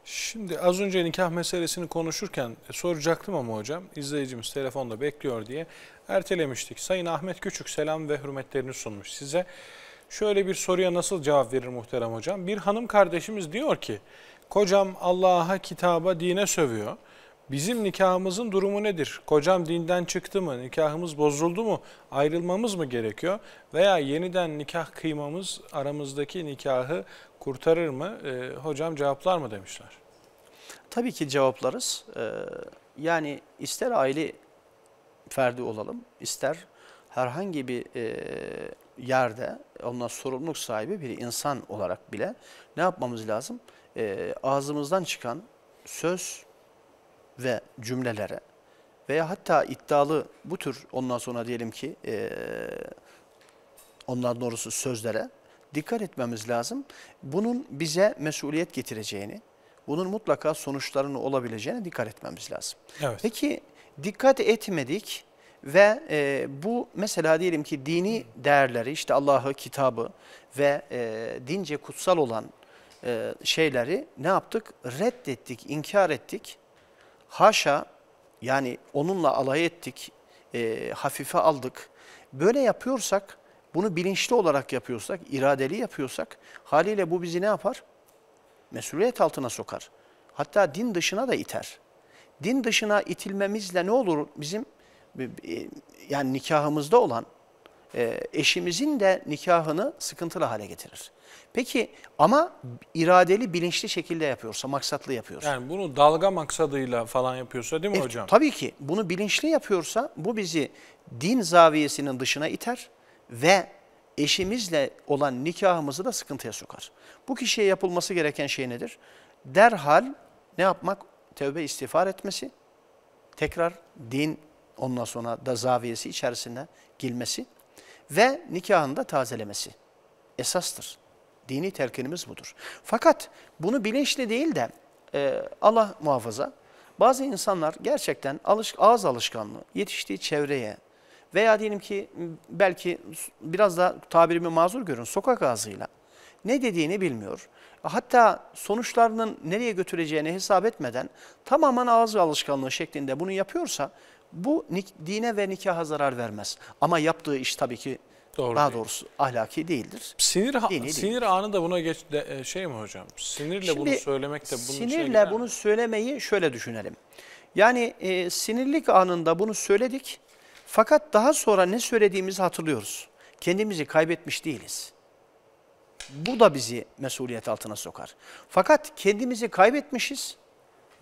Şimdi az önce nikah meselesini konuşurken soracaktım ama hocam izleyicimiz telefonda bekliyor diye ertelemiştik. Sayın Ahmet Küçük selam ve hürmetlerini sunmuş size. Şöyle bir soruya nasıl cevap verir muhterem hocam? Bir hanım kardeşimiz diyor ki, kocam Allah'a, kitaba, dine sövüyor. Bizim nikahımızın durumu nedir? Kocam dinden çıktı mı? Nikahımız bozuldu mu? Ayrılmamız mı gerekiyor? Veya yeniden nikah kıymamız aramızdaki nikahı kurtarır mı? E, hocam cevaplar mı demişler? Tabii ki cevaplarız. Ee, yani ister aile ferdi olalım, ister herhangi bir e, yerde ondan sorumluluk sahibi bir insan olarak bile ne yapmamız lazım? E, ağzımızdan çıkan söz ve cümlelere veya hatta iddialı bu tür ondan sonra diyelim ki e, ondan doğrusu sözlere dikkat etmemiz lazım. Bunun bize mesuliyet getireceğini, bunun mutlaka sonuçlarının olabileceğine dikkat etmemiz lazım. Evet. Peki dikkat etmedik ve e, bu mesela diyelim ki dini değerleri işte Allah'ı, kitabı ve e, dince kutsal olan e, şeyleri ne yaptık? Reddettik, inkar ettik. Haşa yani onunla alay ettik, e, hafife aldık. Böyle yapıyorsak, bunu bilinçli olarak yapıyorsak, iradeli yapıyorsak haliyle bu bizi ne yapar? Mesuliyet altına sokar. Hatta din dışına da iter. Din dışına itilmemizle ne olur bizim? yani nikahımızda olan e, eşimizin de nikahını sıkıntılı hale getirir. Peki ama iradeli bilinçli şekilde yapıyorsa, maksatlı yapıyorsa. Yani bunu dalga maksadıyla falan yapıyorsa değil mi e, hocam? Tabii ki bunu bilinçli yapıyorsa bu bizi din zaviyesinin dışına iter ve eşimizle olan nikahımızı da sıkıntıya sokar. Bu kişiye yapılması gereken şey nedir? Derhal ne yapmak? Tevbe istiğfar etmesi, tekrar din ondan sonra da zaviyesi içerisine girmesi ve nikahında da tazelemesi esastır. Dini telkinimiz budur. Fakat bunu bilinçli değil de e, Allah muhafaza bazı insanlar gerçekten alış, ağız alışkanlığı, yetiştiği çevreye veya diyelim ki belki biraz da tabirimi mazur görün sokak ağzıyla ne dediğini bilmiyor. Hatta sonuçlarının nereye götüreceğini hesap etmeden tamamen ağız alışkanlığı şeklinde bunu yapıyorsa bu dine ve nikaha zarar vermez. Ama yaptığı iş tabii ki Doğru daha değil. doğrusu ahlaki değildir. Sinir Dini sinir anı da buna geç de, e, şey mi hocam? Sinirle Şimdi, bunu söylemek de bunun Sinirle bunu söylemeyi şöyle düşünelim. Yani e, sinirlik anında bunu söyledik. Fakat daha sonra ne söylediğimizi hatırlıyoruz. Kendimizi kaybetmiş değiliz. Bu da bizi mesuliyet altına sokar. Fakat kendimizi kaybetmişiz.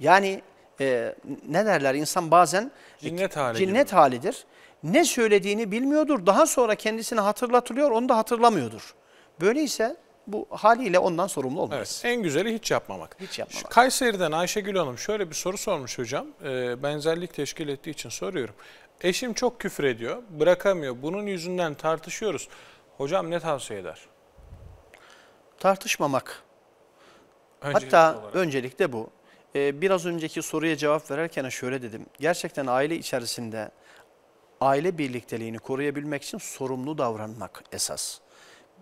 Yani e, ne derler insan bazen cinnet, hali cinnet halidir. Ne söylediğini bilmiyordur. Daha sonra kendisine hatırlatılıyor onu da hatırlamıyordur. Böyleyse bu haliyle ondan sorumlu olmaz. Evet, en güzeli hiç yapmamak. Hiç yapmamak. Kayseri'den Ayşegül Hanım şöyle bir soru sormuş hocam. E, benzerlik teşkil ettiği için soruyorum. Eşim çok küfür ediyor, bırakamıyor. Bunun yüzünden tartışıyoruz. Hocam ne tavsiye eder? Tartışmamak. Öncelikli Hatta olarak. öncelikle bu. Ee, biraz önceki soruya cevap vererken şöyle dedim. Gerçekten aile içerisinde aile birlikteliğini koruyabilmek için sorumlu davranmak esas.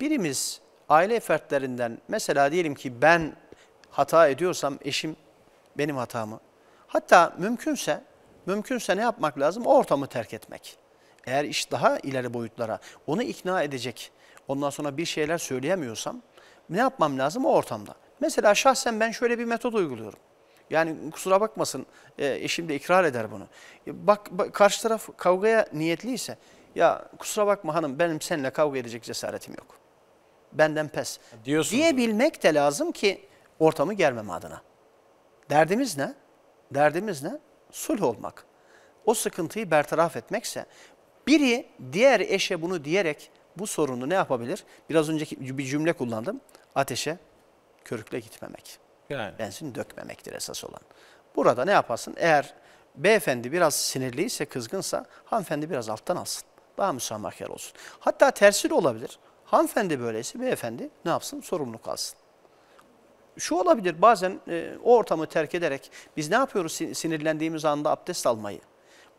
Birimiz aile fertlerinden mesela diyelim ki ben hata ediyorsam eşim benim hatamı. Hatta mümkünse mümkünse ne yapmak lazım? O ortamı terk etmek. Eğer iş daha ileri boyutlara onu ikna edecek ondan sonra bir şeyler söyleyemiyorsam ne yapmam lazım o ortamda? Mesela şahsen ben şöyle bir metot uyguluyorum. Yani kusura bakmasın e, eşim de ikrar eder bunu. E, bak, bak karşı taraf kavgaya niyetliyse ya kusura bakma hanım benim seninle kavga edecek cesaretim yok. Benden pes. Diyorsun. Diyebilmek de lazım ki ortamı germeme adına. Derdimiz ne? Derdimiz ne? Sulh olmak. O sıkıntıyı bertaraf etmekse biri diğer eşe bunu diyerek bu sorunu ne yapabilir? Biraz önceki bir cümle kullandım. Ateşe körükle gitmemek. Yani. Benzin dökmemektir esas olan. Burada ne yaparsın? Eğer beyefendi biraz sinirliyse, kızgınsa hanımefendi biraz alttan alsın. Daha müsamahkar olsun. Hatta tersi de olabilir. Hanımefendi böyleyse beyefendi ne yapsın? Sorumluluk alsın. Şu olabilir bazen e, o ortamı terk ederek biz ne yapıyoruz sinirlendiğimiz anda abdest almayı,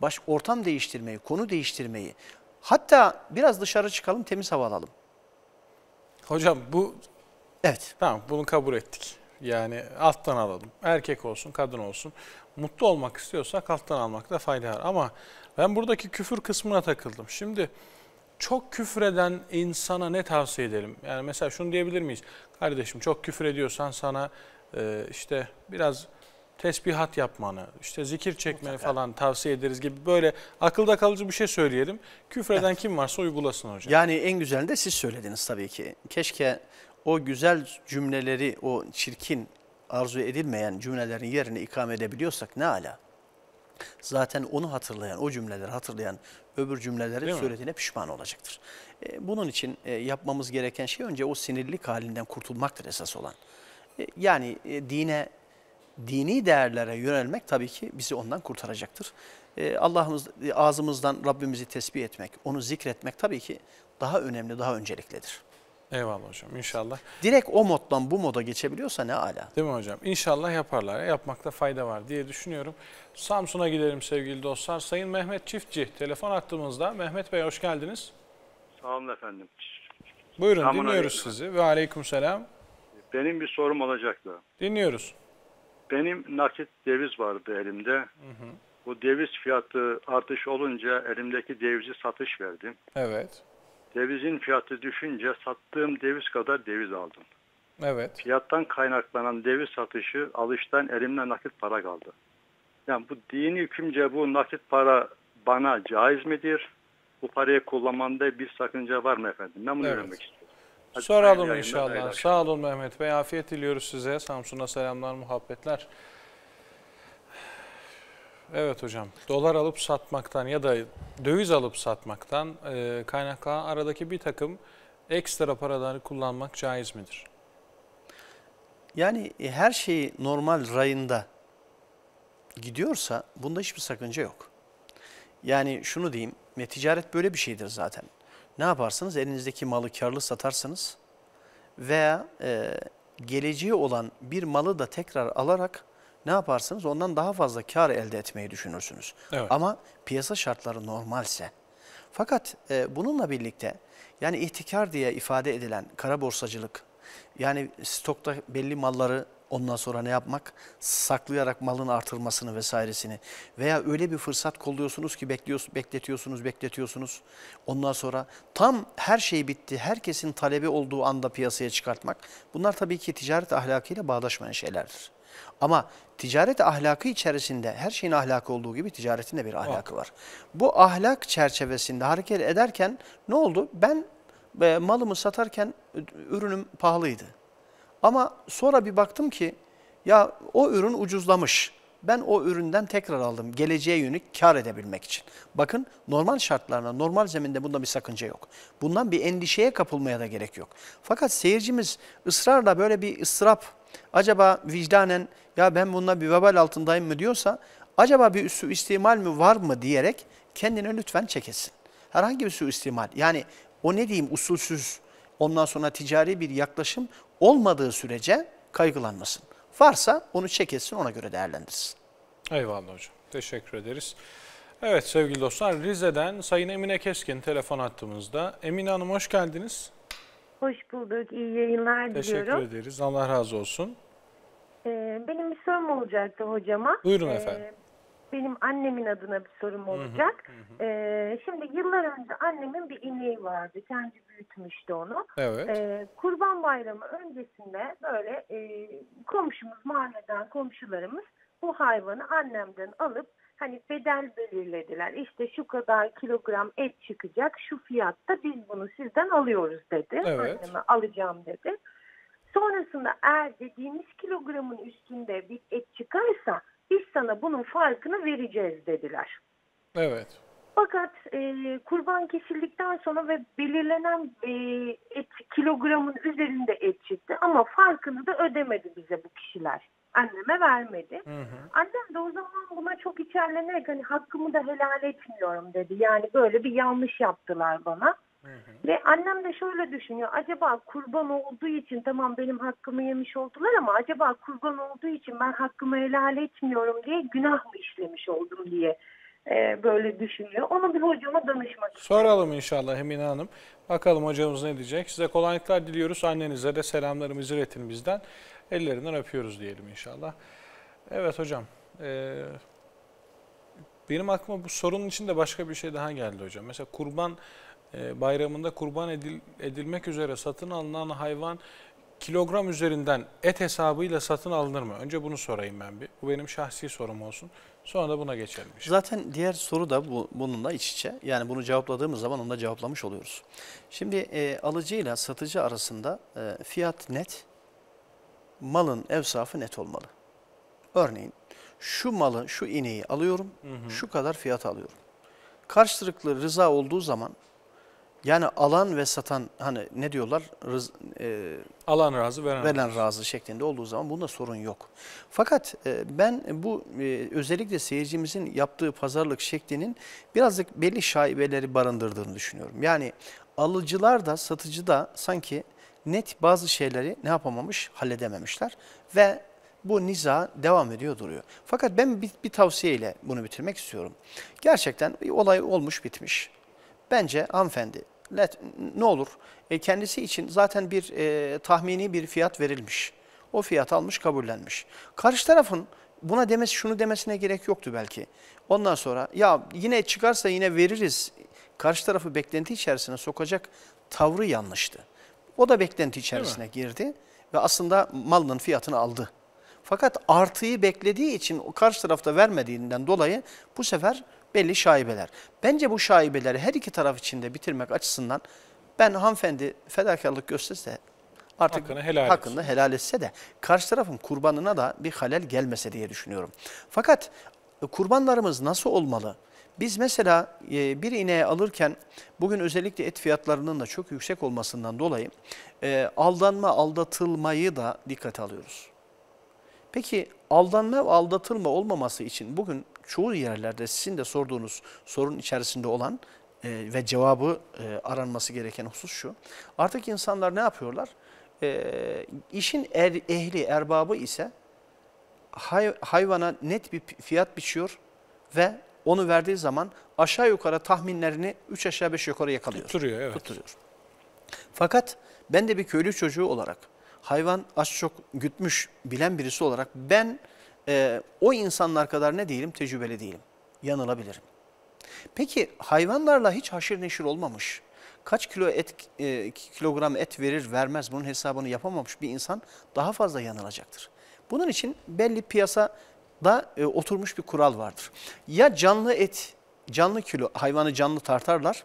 baş ortam değiştirmeyi, konu değiştirmeyi, hatta biraz dışarı çıkalım temiz hava alalım. Hocam bu Evet. Tamam bunu kabul ettik. Yani alttan alalım. Erkek olsun, kadın olsun. Mutlu olmak istiyorsak alttan almakta fayda var. Ama ben buradaki küfür kısmına takıldım. Şimdi çok küfreden insana ne tavsiye edelim? Yani mesela şunu diyebilir miyiz? Kardeşim çok küfür ediyorsan sana e, işte biraz tesbihat yapmanı, işte zikir çekmeni Mutlaka. falan tavsiye ederiz gibi böyle akılda kalıcı bir şey söyleyelim. Küfreden evet. kim varsa uygulasın hocam. Yani en güzelini de siz söylediniz tabii ki. Keşke o güzel cümleleri, o çirkin, arzu edilmeyen cümlelerin yerine ikame edebiliyorsak ne ala. Zaten onu hatırlayan, o cümleleri hatırlayan öbür cümleleri Değil söylediğine mi? pişman olacaktır. E, bunun için e, yapmamız gereken şey önce o sinirlilik halinden kurtulmaktır esas olan. E, yani e, dine, dini değerlere yönelmek tabii ki bizi ondan kurtaracaktır. E, Allah'ımız e, ağzımızdan Rabbimizi tesbih etmek, onu zikretmek tabii ki daha önemli, daha önceliklidir. Eyvallah hocam inşallah. Direkt o moddan bu moda geçebiliyorsa ne ala. Değil mi hocam? İnşallah yaparlar. Yapmakta fayda var diye düşünüyorum. Samsun'a gidelim sevgili dostlar. Sayın Mehmet Çiftçi telefon attığımızda. Mehmet Bey hoş geldiniz. Sağ olun efendim. Buyurun Selamun dinliyoruz aleyküm. sizi ve aleyküm selam. Benim bir sorum olacaktı. Dinliyoruz. Benim nakit deviz vardı elimde. Hı hı. Bu deviz fiyatı artış olunca elimdeki devizi satış verdim. Evet. Dövizin fiyatı düşünce sattığım döviz kadar döviz aldım. Evet. Fiyattan kaynaklanan döviz satışı alıştan elimde nakit para kaldı. Yani bu dini hükümce bu nakit para bana caiz midir? Bu parayı kullanmamda bir sakınca var mı efendim? Ben bunu evet. öğrenmek istiyorum. Hadi Soralım inşallah. Sağ olun Mehmet Bey. Afiyet diliyoruz size. Samsun'a selamlar, muhabbetler. Evet hocam. Dolar alıp satmaktan ya da döviz alıp satmaktan e, kaynaklanan aradaki bir takım ekstra paraları kullanmak caiz midir? Yani e, her şeyi normal rayında gidiyorsa bunda hiçbir sakınca yok. Yani şunu diyeyim, ticaret böyle bir şeydir zaten. Ne yaparsınız? Elinizdeki malı karlı satarsınız veya e, geleceği olan bir malı da tekrar alarak ne yaparsınız? Ondan daha fazla kar elde etmeyi düşünürsünüz. Evet. Ama piyasa şartları normalse. Fakat e, bununla birlikte yani ihtikar diye ifade edilen kara borsacılık, yani stokta belli malları ondan sonra ne yapmak? Saklayarak malın artırmasını vesairesini veya öyle bir fırsat kolluyorsunuz ki bekliyorsunuz, bekletiyorsunuz, bekletiyorsunuz. Ondan sonra tam her şey bitti, herkesin talebi olduğu anda piyasaya çıkartmak. Bunlar tabii ki ticaret ahlakıyla bağdaşmayan şeylerdir. Ama ticaret ahlakı içerisinde her şeyin ahlakı olduğu gibi ticaretin de bir ahlakı var. Bu ahlak çerçevesinde hareket ederken ne oldu? Ben e, malımı satarken ürünüm pahalıydı. Ama sonra bir baktım ki ya o ürün ucuzlamış. Ben o üründen tekrar aldım geleceğe yönelik kar edebilmek için. Bakın normal şartlarına, normal zeminde bunda bir sakınca yok. Bundan bir endişeye kapılmaya da gerek yok. Fakat seyircimiz ısrarla böyle bir ısrap acaba vicdanen ya ben bununla bir vebal altındayım mı diyorsa acaba bir suistimal mi var mı diyerek kendini lütfen çekesin. Herhangi bir suistimal yani o ne diyeyim usulsüz ondan sonra ticari bir yaklaşım olmadığı sürece kaygılanmasın. Varsa onu çekesin ona göre değerlendirsin. Eyvallah hocam. Teşekkür ederiz. Evet sevgili dostlar Rize'den Sayın Emine Keskin telefon attığımızda. Emine Hanım hoş geldiniz. Hoş bulduk. İyi yayınlar Teşekkür diliyorum. Teşekkür ederiz. Allah razı olsun. Ee, benim bir sorum olacaktı hocama. Buyurun ee, efendim. Ee, benim annemin adına bir sorum olacak. Ee, şimdi yıllar önce annemin bir ineği vardı. Kendi büyütmüştü onu. Evet. Ee, Kurban Bayramı öncesinde böyle e, komşumuz mahalleden komşularımız bu hayvanı annemden alıp hani bedel belirlediler. İşte şu kadar kilogram et çıkacak şu fiyatta biz bunu sizden alıyoruz dedi. Evet. Anneme alacağım dedi. Sonrasında eğer dediğimiz kilogramın üstünde bir et çıkarsa biz sana bunun farkını vereceğiz dediler. Evet. Fakat e, kurban kesildikten sonra ve belirlenen e, et kilogramın üzerinde et çıktı ama farkını da ödemedi bize bu kişiler. Anneme vermedi. Hı hı. Annem de o zaman buna çok içerlenerek hani hakkımı da helal etmiyorum dedi. Yani böyle bir yanlış yaptılar bana. Hı hı. Ve annem de şöyle düşünüyor. Acaba kurban olduğu için tamam benim hakkımı yemiş oldular ama acaba kurban olduğu için ben hakkımı helal etmiyorum diye günah mı işlemiş oldum diye e, böyle düşünüyor. Onu bir hocama danışmak istiyorum. Soralım inşallah Emine Hanım. Bakalım hocamız ne diyecek. Size kolaylıklar diliyoruz. Annenize de selamlarımızı iletin bizden. Ellerinden öpüyoruz diyelim inşallah. Evet hocam. E, benim aklıma bu sorunun içinde başka bir şey daha geldi hocam. Mesela kurban e, bayramında kurban edil, edilmek üzere satın alınan hayvan kilogram üzerinden et hesabıyla satın alınır mı? Önce bunu sorayım ben bir. Bu benim şahsi sorum olsun. Sonra da buna geçelim. Işte. Zaten diğer soru da bu, bununla iç içe. Yani bunu cevapladığımız zaman onu da cevaplamış oluyoruz. Şimdi e, alıcıyla satıcı arasında e, fiyat net, malın evsafı net olmalı. Örneğin şu malı, şu ineği alıyorum, hı hı. şu kadar fiyat alıyorum. Karşılıklı rıza olduğu zaman yani alan ve satan hani ne diyorlar? Rız, e, alan razı, veren, veren razı. şeklinde olduğu zaman bunda sorun yok. Fakat e, ben bu e, özellikle seyircimizin yaptığı pazarlık şeklinin birazcık belli şaibeleri barındırdığını düşünüyorum. Yani alıcılar da satıcı da sanki net bazı şeyleri ne yapamamış, halledememişler ve bu niza devam ediyor duruyor. Fakat ben bir, bir tavsiyeyle bunu bitirmek istiyorum. Gerçekten olay olmuş bitmiş. Bence hanımefendi let, ne olur e, kendisi için zaten bir e, tahmini bir fiyat verilmiş. O fiyat almış kabullenmiş. Karşı tarafın buna demesi şunu demesine gerek yoktu belki. Ondan sonra ya yine çıkarsa yine veririz. Karşı tarafı beklenti içerisine sokacak tavrı yanlıştı. O da beklenti içerisine girdi ve aslında malının fiyatını aldı. Fakat artıyı beklediği için o karşı tarafta vermediğinden dolayı bu sefer belli şaibeler. Bence bu şaibeleri her iki taraf içinde bitirmek açısından ben hanımefendi fedakarlık gösterse artık hakkını helal hakkında helal etse de karşı tarafın kurbanına da bir halel gelmese diye düşünüyorum. Fakat e, kurbanlarımız nasıl olmalı? Biz mesela e, bir ineği alırken bugün özellikle et fiyatlarının da çok yüksek olmasından dolayı e, aldanma aldatılmayı da dikkate alıyoruz. Peki aldanma ve aldatılma olmaması için bugün çoğu yerlerde sizin de sorduğunuz sorun içerisinde olan e, ve cevabı e, aranması gereken husus şu. Artık insanlar ne yapıyorlar? E, işin er, ehli, erbabı ise hay, hayvana net bir fiyat biçiyor ve onu verdiği zaman aşağı yukarı tahminlerini 3 aşağı 5 yukarı yakalıyor. Tutturuyor evet. Tutturuyor. Fakat ben de bir köylü çocuğu olarak hayvan az çok gütmüş bilen birisi olarak ben e, o insanlar kadar ne diyelim tecrübeli değilim. Yanılabilirim. Peki hayvanlarla hiç haşir neşir olmamış, kaç kilo et, e, kilogram et verir vermez bunun hesabını yapamamış bir insan daha fazla yanılacaktır. Bunun için belli piyasada e, oturmuş bir kural vardır. Ya canlı et, canlı kilo hayvanı canlı tartarlar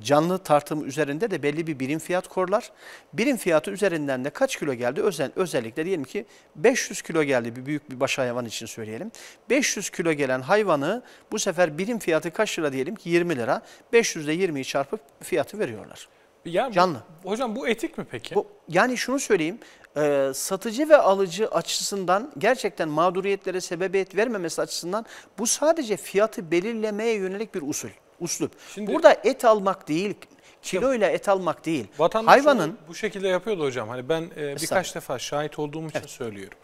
canlı tartım üzerinde de belli bir birim fiyat korlar. Birim fiyatı üzerinden de kaç kilo geldi? Özel, özellikle diyelim ki 500 kilo geldi bir büyük bir baş hayvan için söyleyelim. 500 kilo gelen hayvanı bu sefer birim fiyatı kaç lira diyelim ki 20 lira. 500 ile 20'yi çarpıp fiyatı veriyorlar. Yani, Canlı. hocam bu etik mi peki? Bu, yani şunu söyleyeyim e, satıcı ve alıcı açısından gerçekten mağduriyetlere sebebiyet vermemesi açısından bu sadece fiyatı belirlemeye yönelik bir usul uslup. Şimdi, Burada et almak değil, kiloyla et almak değil. Hayvanın bu şekilde yapıyordu hocam. Hani ben e, birkaç defa şahit olduğum için evet. söylüyorum.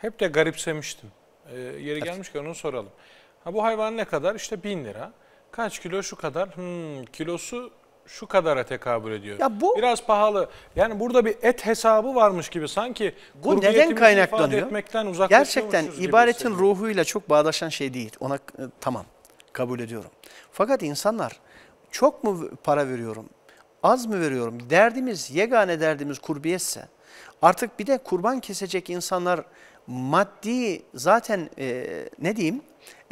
Hep de garipsemiştim. E, yeri evet. gelmişken onu soralım. Ha bu hayvan ne kadar? İşte bin lira. Kaç kilo şu kadar? Hmm, kilosu şu kadara tekabül ediyor. Ya bu biraz pahalı. Yani burada bir et hesabı varmış gibi sanki bu neden kaynaklanıyor? Etmekten Gerçekten ibaretin ruhuyla çok bağdaşan şey değil. Ona e, tamam kabul ediyorum. Fakat insanlar çok mu para veriyorum, az mı veriyorum? Derdimiz, yegane derdimiz kurbiyetse artık bir de kurban kesecek insanlar maddi zaten e, ne diyeyim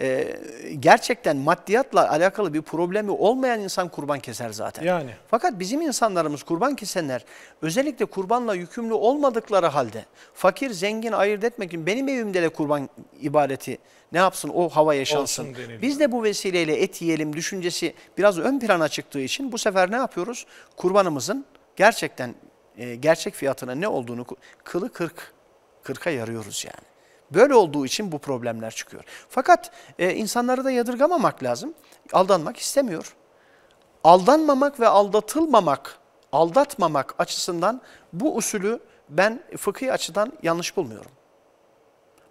e, gerçekten maddiyatla alakalı bir problemi olmayan insan kurban keser zaten. Yani. Fakat bizim insanlarımız kurban kesenler özellikle kurbanla yükümlü olmadıkları halde fakir zengin ayırt etmek için benim evimde de kurban ibadeti ne yapsın o hava yaşansın. Biz de bu vesileyle et yiyelim düşüncesi biraz ön plana çıktığı için bu sefer ne yapıyoruz? Kurbanımızın gerçekten e, gerçek fiyatına ne olduğunu kılı kırk, kırka yarıyoruz yani. Böyle olduğu için bu problemler çıkıyor. Fakat e, insanları da yadırgamamak lazım. Aldanmak istemiyor. Aldanmamak ve aldatılmamak, aldatmamak açısından bu usulü ben fıkhi açıdan yanlış bulmuyorum.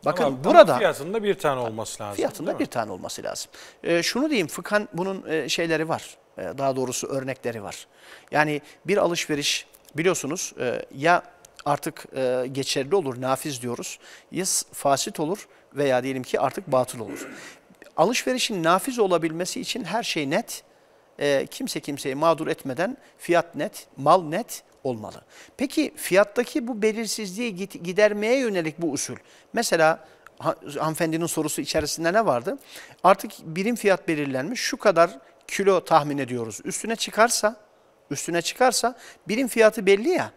Bakın ama, burada ama fiyatında bir tane olması lazım. Fiyatında bir tane olması lazım. E, şunu diyeyim fıkhan bunun e, şeyleri var. E, daha doğrusu örnekleri var. Yani bir alışveriş biliyorsunuz e, ya artık e, geçerli olur, nafiz diyoruz. Ya fasit olur veya diyelim ki artık batıl olur. Alışverişin nafiz olabilmesi için her şey net, e, kimse kimseyi mağdur etmeden fiyat net, mal net olmalı. Peki fiyattaki bu belirsizliği gidermeye yönelik bu usul. Mesela hanımefendinin sorusu içerisinde ne vardı? Artık birim fiyat belirlenmiş şu kadar kilo tahmin ediyoruz. Üstüne çıkarsa, üstüne çıkarsa birim fiyatı belli ya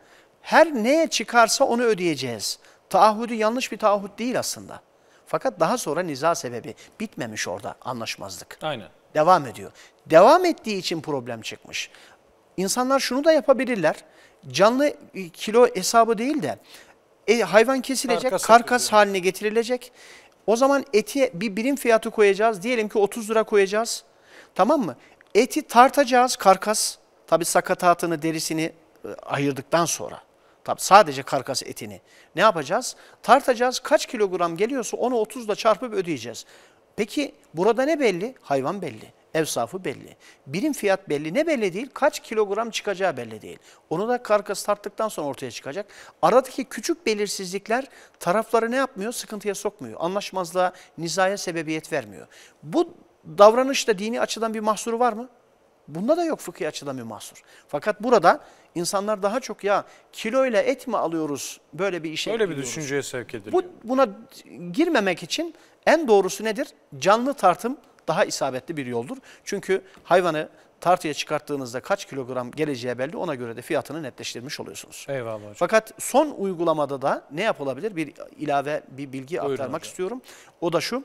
her neye çıkarsa onu ödeyeceğiz. Taahhüdü yanlış bir taahhüt değil aslında. Fakat daha sonra niza sebebi bitmemiş orada anlaşmazlık. Aynen. Devam ediyor. Devam ettiği için problem çıkmış. İnsanlar şunu da yapabilirler. Canlı e, kilo hesabı değil de e, hayvan kesilecek, Karkası karkas haline getirilecek. O zaman eti bir birim fiyatı koyacağız. Diyelim ki 30 lira koyacağız. Tamam mı? Eti tartacağız karkas. Tabii sakatatını, derisini e, ayırdıktan sonra. Tabi sadece karkas etini. Ne yapacağız? Tartacağız. Kaç kilogram geliyorsa onu 30 ile çarpıp ödeyeceğiz. Peki burada ne belli? Hayvan belli. Evsafı belli. Birim fiyat belli. Ne belli değil? Kaç kilogram çıkacağı belli değil. Onu da karkas tarttıktan sonra ortaya çıkacak. Aradaki küçük belirsizlikler tarafları ne yapmıyor? Sıkıntıya sokmuyor. Anlaşmazlığa, nizaya sebebiyet vermiyor. Bu davranışta dini açıdan bir mahsuru var mı? Bunda da yok fıkhi açıdan bir mahsur. Fakat burada İnsanlar daha çok ya kiloyla et mi alıyoruz böyle bir işe Böyle bir düşünceye sevk ediliyor. Bu, buna girmemek için en doğrusu nedir? Canlı tartım daha isabetli bir yoldur. Çünkü hayvanı tartıya çıkarttığınızda kaç kilogram geleceği belli ona göre de fiyatını netleştirmiş oluyorsunuz. Eyvallah hocam. Fakat son uygulamada da ne yapılabilir? Bir ilave bir bilgi Buyurun aktarmak hocam. istiyorum. O da şu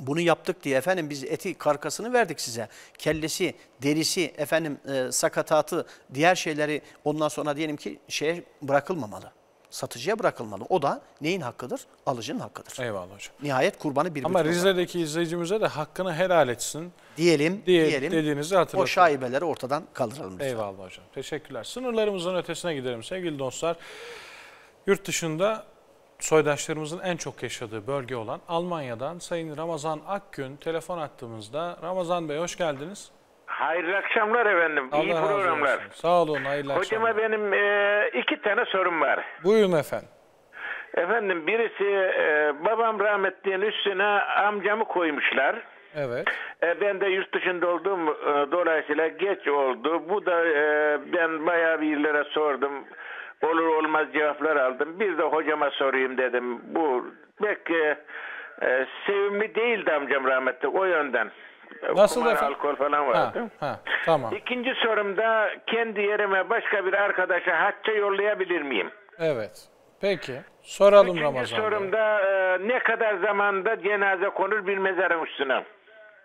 bunu yaptık diye efendim biz eti karkasını verdik size. Kellesi, derisi, efendim e, sakatatı, diğer şeyleri ondan sonra diyelim ki şeye bırakılmamalı. Satıcıya bırakılmalı. O da neyin hakkıdır? Alıcının hakkıdır. Eyvallah hocam. Nihayet kurbanı bir Ama Rize'deki olarak. izleyicimize de hakkını helal etsin. Diyelim, diye, diyelim. Dediğinizi hatırlatın. O şaibeleri ortadan kaldıralım. Lütfen. Eyvallah hocam. Teşekkürler. Sınırlarımızın ötesine gidelim sevgili dostlar. Yurt dışında soydaşlarımızın en çok yaşadığı bölge olan Almanya'dan Sayın Ramazan Akgün telefon attığımızda. Ramazan Bey hoş geldiniz. Hayırlı akşamlar efendim. Allah İyi programlar. Olsun. Sağ olun hayırlı Hocama akşamlar. Hocama benim e, iki tane sorum var. Buyurun efendim. Efendim birisi e, babam rahmetliğin üstüne amcamı koymuşlar. Evet. E, ben de yurt dışında olduğum e, dolayısıyla geç oldu. Bu da e, ben bayağı bir sordum olur olmaz cevaplar aldım. Bir de hocama sorayım dedim. Bu pek e, e, sevimli değildi amcam rahmetli o yönden. Nasıl Kumar, alkol falan vardı. Ha, ha, tamam. İkinci sorumda kendi yerime başka bir arkadaşa hacca yollayabilir miyim? Evet. Peki. Soralım Üçüncü Ramazan sorumda e, ne kadar zamanda cenaze konur bir mezarın üstüne?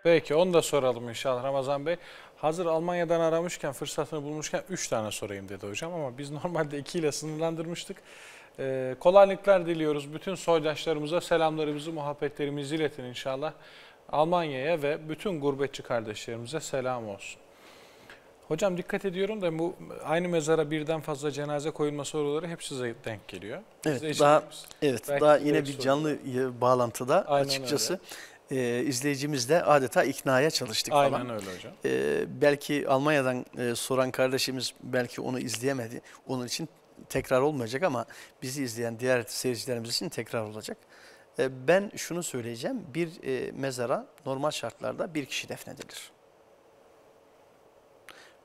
Peki onu da soralım inşallah Ramazan Bey. Hazır Almanya'dan aramışken, fırsatını bulmuşken 3 tane sorayım dedi hocam ama biz <laughs> normalde 2 ile sınırlandırmıştık. Ee, kolaylıklar diliyoruz. Bütün soydaşlarımıza selamlarımızı, muhabbetlerimizi iletin inşallah. Almanya'ya ve bütün gurbetçi kardeşlerimize selam olsun. Hocam dikkat ediyorum da bu aynı mezara birden fazla cenaze koyulma soruları hep size denk geliyor. Evet, daha, evet daha yine bir soru. canlı e, bağlantıda Aynen açıkçası. Öyle e, izleyicimizle adeta iknaya çalıştık Aynen falan. Aynen öyle hocam. E, belki Almanya'dan e, soran kardeşimiz belki onu izleyemedi. Onun için tekrar olmayacak ama bizi izleyen diğer seyircilerimiz için tekrar olacak. E, ben şunu söyleyeceğim. Bir e, mezara normal şartlarda bir kişi defnedilir.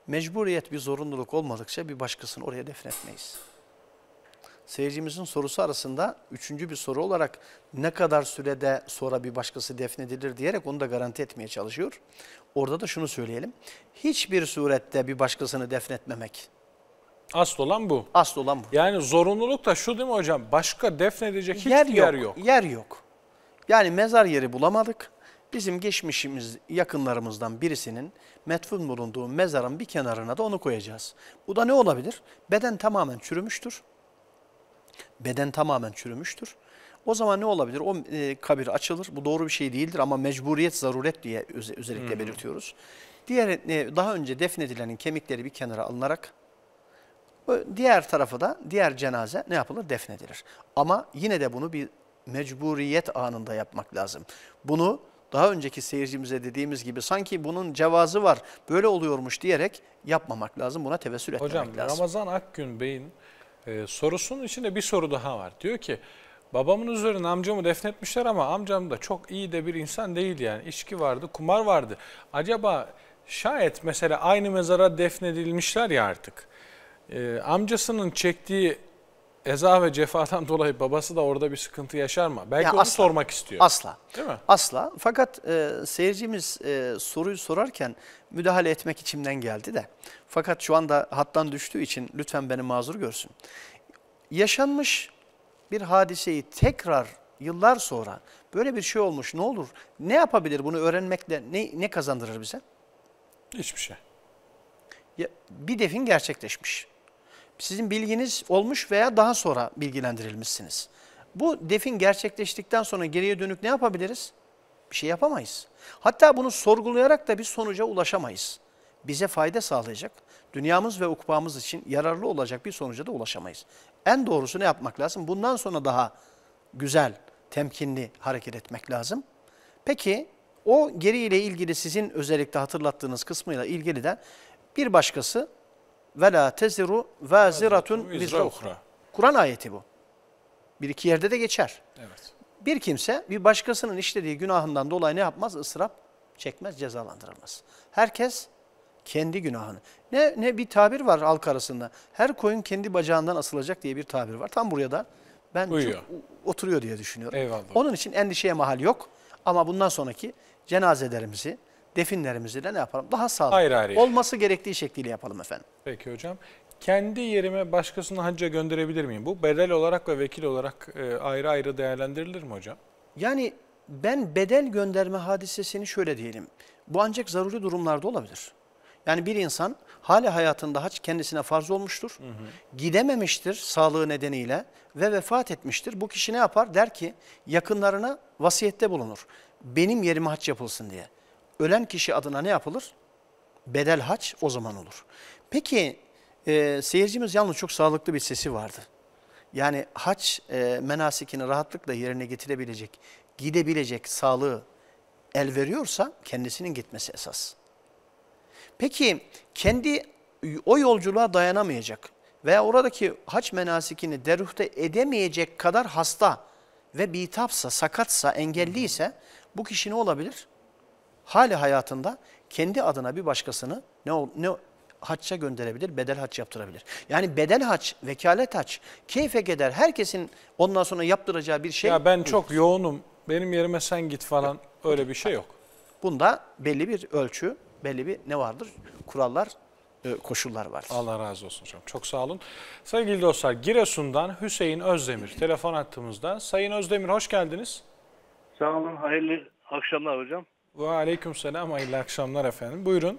Mecburiyet bir zorunluluk olmadıkça bir başkasını oraya defnetmeyiz seyircimizin sorusu arasında üçüncü bir soru olarak ne kadar sürede sonra bir başkası defnedilir diyerek onu da garanti etmeye çalışıyor. Orada da şunu söyleyelim. Hiçbir surette bir başkasını defnetmemek. Asıl olan bu. Asıl olan bu. Yani zorunluluk da şu değil mi hocam? Başka defnedecek hiçbir yer, yer yok. Yer yok. Yani mezar yeri bulamadık. Bizim geçmişimiz yakınlarımızdan birisinin metfun bulunduğu mezarın bir kenarına da onu koyacağız. Bu da ne olabilir? Beden tamamen çürümüştür beden tamamen çürümüştür. O zaman ne olabilir? O e, kabir açılır. Bu doğru bir şey değildir ama mecburiyet, zaruret diye öz özellikle hmm. belirtiyoruz. Diğer e, daha önce defnedilenin kemikleri bir kenara alınarak diğer tarafı da diğer cenaze ne yapılır? Defnedilir. Ama yine de bunu bir mecburiyet anında yapmak lazım. Bunu daha önceki seyircimize dediğimiz gibi sanki bunun cevazı var, böyle oluyormuş diyerek yapmamak lazım. Buna tevessül etmemek Hocam, lazım. Hocam Ramazan Akgün Bey'in ee, sorusunun içinde bir soru daha var. Diyor ki babamın üzerine amcamı defnetmişler ama amcam da çok iyi de bir insan değil yani. İçki vardı, kumar vardı. Acaba şayet mesela aynı mezara defnedilmişler ya artık. Ee, amcasının çektiği eza ve cefadan <laughs> dolayı babası da orada bir sıkıntı yaşar mı? Belki ya onu asla, sormak istiyor. Asla. Değil mi? Asla. Fakat e, seyircimiz e, soruyu sorarken müdahale etmek içimden geldi de. Fakat şu anda hattan düştüğü için lütfen beni mazur görsün. Yaşanmış bir hadiseyi tekrar yıllar sonra böyle bir şey olmuş ne olur? Ne yapabilir bunu öğrenmekle ne, ne kazandırır bize? Hiçbir şey. Ya, bir defin gerçekleşmiş. Sizin bilginiz olmuş veya daha sonra bilgilendirilmişsiniz. Bu defin gerçekleştikten sonra geriye dönük ne yapabiliriz? Bir şey yapamayız. Hatta bunu sorgulayarak da bir sonuca ulaşamayız. Bize fayda sağlayacak, dünyamız ve ukbamız için yararlı olacak bir sonuca da ulaşamayız. En doğrusu ne yapmak lazım? Bundan sonra daha güzel, temkinli hareket etmek lazım. Peki o geriyle ilgili sizin özellikle hatırlattığınız kısmıyla ilgili de bir başkası ve la teziru vaziratun vizra Kur'an ayeti bu. Bir iki yerde de geçer. Evet. Bir kimse bir başkasının işlediği günahından dolayı ne yapmaz? Israp çekmez, cezalandırılmaz. Herkes kendi günahını. Ne, ne bir tabir var halk arasında. Her koyun kendi bacağından asılacak diye bir tabir var. Tam buraya da ben çok oturuyor diye düşünüyorum. Eyvallah. Onun için endişeye mahal yok. Ama bundan sonraki cenazelerimizi, definlerimizi de ne yapalım? Daha sağlıklı. Hayır, hayır. Olması gerektiği şekliyle yapalım efendim. Peki hocam kendi yerime başkasını hacca gönderebilir miyim? Bu bedel olarak ve vekil olarak e, ayrı ayrı değerlendirilir mi hocam? Yani ben bedel gönderme hadisesini şöyle diyelim. Bu ancak zaruri durumlarda olabilir. Yani bir insan hali hayatında haç kendisine farz olmuştur. Hı hı. Gidememiştir sağlığı nedeniyle ve vefat etmiştir. Bu kişi ne yapar? Der ki yakınlarına vasiyette bulunur. Benim yerime haç yapılsın diye. Ölen kişi adına ne yapılır? Bedel haç o zaman olur. Peki e, seyircimiz yalnız çok sağlıklı bir sesi vardı. Yani haç e, menasikini rahatlıkla yerine getirebilecek, gidebilecek sağlığı el veriyorsa kendisinin gitmesi esas. Peki kendi o yolculuğa dayanamayacak veya oradaki haç menasikini deruhte edemeyecek kadar hasta ve bitapsa, sakatsa, engelliyse bu kişi ne olabilir? Hali hayatında kendi adına bir başkasını ne, ne haçça gönderebilir, bedel haç yaptırabilir. Yani bedel haç, vekalet haç, keyfe geder herkesin ondan sonra yaptıracağı bir şey. Ya ben yok. çok yoğunum, benim yerime sen git falan yok. öyle bir şey yok. Bunda belli bir ölçü, belli bir ne vardır? Kurallar, e, koşullar var. Allah razı olsun hocam. Çok sağ olun. Sevgili dostlar Giresun'dan Hüseyin Özdemir telefon attığımızda. Sayın Özdemir hoş geldiniz. Sağ olun. Hayırlı akşamlar hocam. Ve aleyküm selam. Hayırlı akşamlar efendim. Buyurun.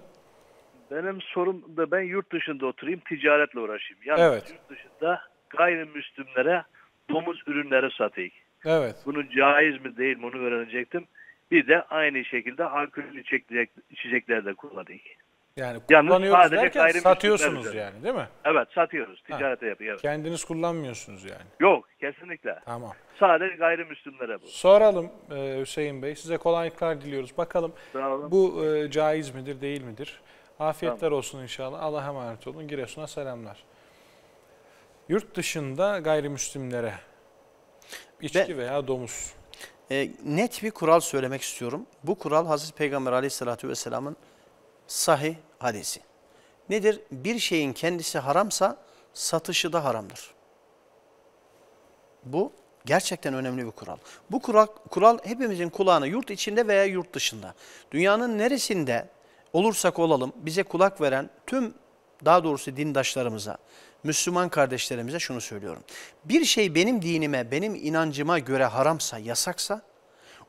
Benim sorum da ben yurt dışında oturayım, ticaretle uğraşayım. Yani evet. yurt dışında gayrimüslimlere domuz ürünleri satayım. Evet. Bunun caiz mi değil mi onu öğrenecektim. Bir de aynı şekilde alkol içecek, içecekler de kullanayım. Yani kullanıyoruz derken satıyorsunuz üzerinde. yani değil mi? Evet satıyoruz. Ticarete yapıyoruz. Evet. Kendiniz kullanmıyorsunuz yani. Yok kesinlikle. Tamam. Sadece gayrimüslimlere bu. Soralım e, Hüseyin Bey. Size kolaylıklar diliyoruz. Bakalım bu e, caiz midir değil midir? Afiyetler tamam. olsun inşallah. Allah'a emanet olun. Giresun'a selamlar. Yurt dışında gayrimüslimlere içki ben, veya domuz. E, net bir kural söylemek istiyorum. Bu kural Hazreti Peygamber aleyhissalatü vesselamın sahih hadisi. Nedir? Bir şeyin kendisi haramsa satışı da haramdır. Bu gerçekten önemli bir kural. Bu kural, kural hepimizin kulağını yurt içinde veya yurt dışında. Dünyanın neresinde olursak olalım bize kulak veren tüm daha doğrusu dindaşlarımıza, Müslüman kardeşlerimize şunu söylüyorum. Bir şey benim dinime, benim inancıma göre haramsa, yasaksa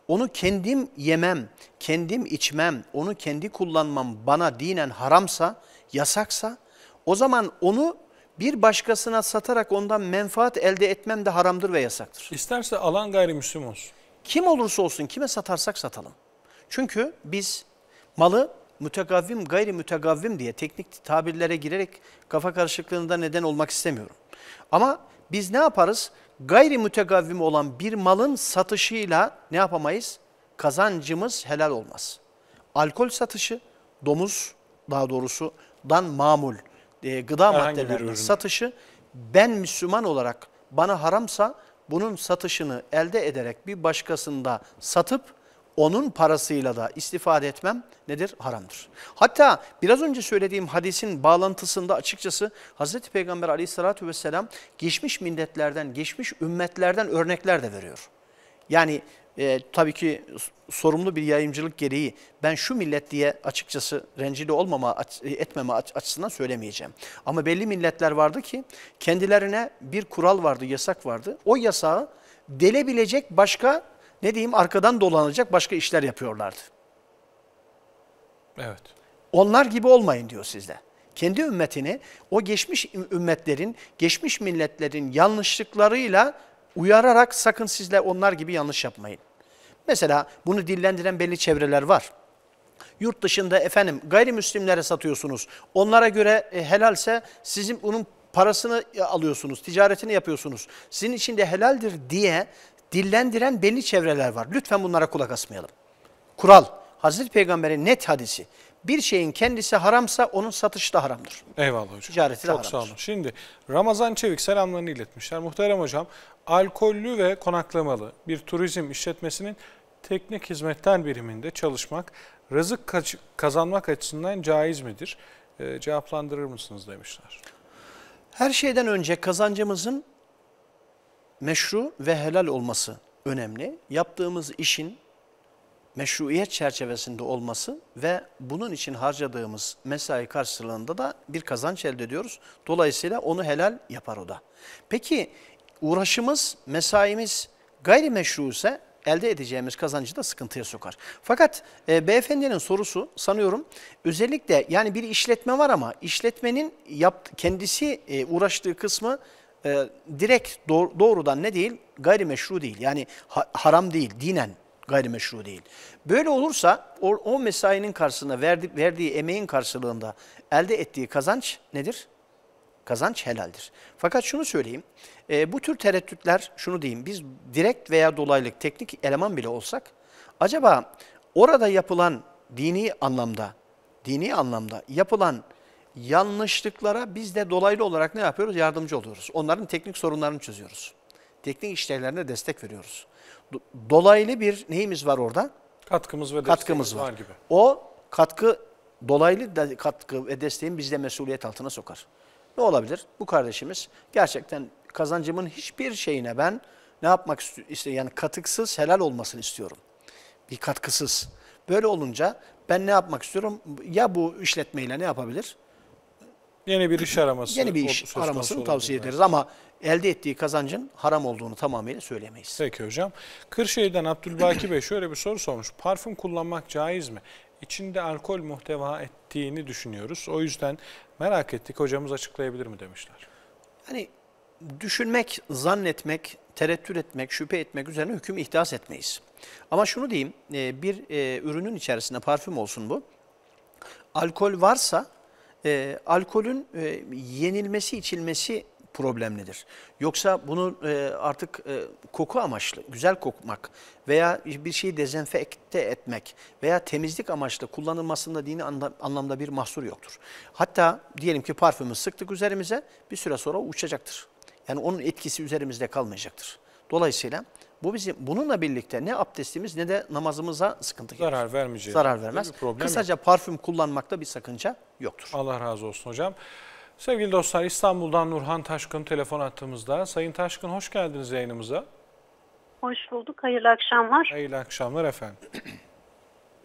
onu kendim yemem, kendim içmem, onu kendi kullanmam bana dinen haramsa, yasaksa o zaman onu bir başkasına satarak ondan menfaat elde etmem de haramdır ve yasaktır. İsterse alan gayrimüslim olsun. Kim olursa olsun kime satarsak satalım. Çünkü biz malı mütegavvim, gayri mütegavvim diye teknik tabirlere girerek kafa karışıklığında neden olmak istemiyorum. Ama biz ne yaparız? Gayri mütegavvim olan bir malın satışıyla ne yapamayız? Kazancımız helal olmaz. Alkol satışı, domuz daha doğrusu dan mamul, e, gıda maddelerinin satışı ben Müslüman olarak bana haramsa bunun satışını elde ederek bir başkasında satıp onun parasıyla da istifade etmem nedir? Haramdır. Hatta biraz önce söylediğim hadisin bağlantısında açıkçası Hz. Peygamber aleyhissalatü vesselam geçmiş milletlerden, geçmiş ümmetlerden örnekler de veriyor. Yani e, tabii ki sorumlu bir yayıncılık gereği ben şu millet diye açıkçası rencide olmama e, etmeme açısından söylemeyeceğim. Ama belli milletler vardı ki kendilerine bir kural vardı, yasak vardı. O yasağı delebilecek başka ne diyeyim arkadan dolanacak başka işler yapıyorlardı. Evet. Onlar gibi olmayın diyor sizde. Kendi ümmetini o geçmiş ümmetlerin, geçmiş milletlerin yanlışlıklarıyla uyararak sakın sizle onlar gibi yanlış yapmayın. Mesela bunu dillendiren belli çevreler var. Yurt dışında efendim gayrimüslimlere satıyorsunuz. Onlara göre e, helalse sizin onun parasını e, alıyorsunuz, ticaretini yapıyorsunuz. Sizin için de helaldir diye dillendiren belli çevreler var. Lütfen bunlara kulak asmayalım. Kural, Hazreti Peygamber'in net hadisi. Bir şeyin kendisi haramsa onun satışı da haramdır. Eyvallah hocam. Ticareti de Çok haramdır. sağ olun. Şimdi Ramazan Çevik selamlarını iletmişler. Muhterem hocam, alkollü ve konaklamalı bir turizm işletmesinin teknik hizmetler biriminde çalışmak, rızık kazanmak açısından caiz midir? Ee, cevaplandırır mısınız demişler. Her şeyden önce kazancımızın meşru ve helal olması önemli. Yaptığımız işin meşruiyet çerçevesinde olması ve bunun için harcadığımız mesai karşılığında da bir kazanç elde ediyoruz. Dolayısıyla onu helal yapar o da. Peki uğraşımız, mesaimiz gayri meşru ise elde edeceğimiz kazancı da sıkıntıya sokar. Fakat e, beyefendinin sorusu sanıyorum özellikle yani bir işletme var ama işletmenin yapt kendisi e, uğraştığı kısmı e, direkt doğ, doğrudan ne değil? Gayrimeşru değil. Yani ha, haram değil, dinen gayrimeşru değil. Böyle olursa o, o mesainin karşısında verdi, verdiği emeğin karşılığında elde ettiği kazanç nedir? Kazanç helaldir. Fakat şunu söyleyeyim, e, bu tür tereddütler şunu diyeyim, biz direkt veya dolaylı teknik eleman bile olsak, acaba orada yapılan dini anlamda, dini anlamda yapılan yanlışlıklara biz de dolaylı olarak ne yapıyoruz? Yardımcı oluyoruz. Onların teknik sorunlarını çözüyoruz. Teknik işlerlerine destek veriyoruz. Dolaylı bir neyimiz var orada? Katkımız ve katkımız var. gibi. O katkı dolaylı da katkı ve desteğin bizde mesuliyet altına sokar. Ne olabilir? Bu kardeşimiz gerçekten kazancımın hiçbir şeyine ben ne yapmak istiyorum? Yani katıksız helal olmasını istiyorum. Bir katkısız. Böyle olunca ben ne yapmak istiyorum? Ya bu işletmeyle ne yapabilir? Yeni bir iş araması. Yeni bir iş aramasını tavsiye ederiz ben. ama elde ettiği kazancın haram olduğunu tamamıyla söylemeyiz. Peki hocam. Kırşehir'den Abdülbaki Bey şöyle bir soru sormuş. Parfüm kullanmak caiz mi? İçinde alkol muhteva ettiğini düşünüyoruz. O yüzden merak ettik hocamız açıklayabilir mi demişler. Hani düşünmek, zannetmek, tereddüt etmek, şüphe etmek üzerine hüküm ihdas etmeyiz. Ama şunu diyeyim, e, bir e, ürünün içerisinde parfüm olsun bu. Alkol varsa e, alkolün e, yenilmesi, içilmesi problemlidir. Yoksa bunu e, artık e, koku amaçlı, güzel kokmak veya bir şeyi dezenfekte etmek veya temizlik amaçlı kullanılmasında dini anlamda bir mahsur yoktur. Hatta diyelim ki parfümü sıktık üzerimize bir süre sonra uçacaktır. Yani onun etkisi üzerimizde kalmayacaktır. Dolayısıyla bu bizim bununla birlikte ne abdestimiz ne de namazımıza sıkıntı gelir. Zarar vermeyecek. Zarar vermez. Kısaca yok. parfüm kullanmakta bir sakınca yoktur. Allah razı olsun hocam. Sevgili dostlar İstanbul'dan Nurhan Taşkın telefon attığımızda. Sayın Taşkın hoş geldiniz yayınımıza. Hoş bulduk. Hayırlı akşamlar. Hayırlı akşamlar efendim.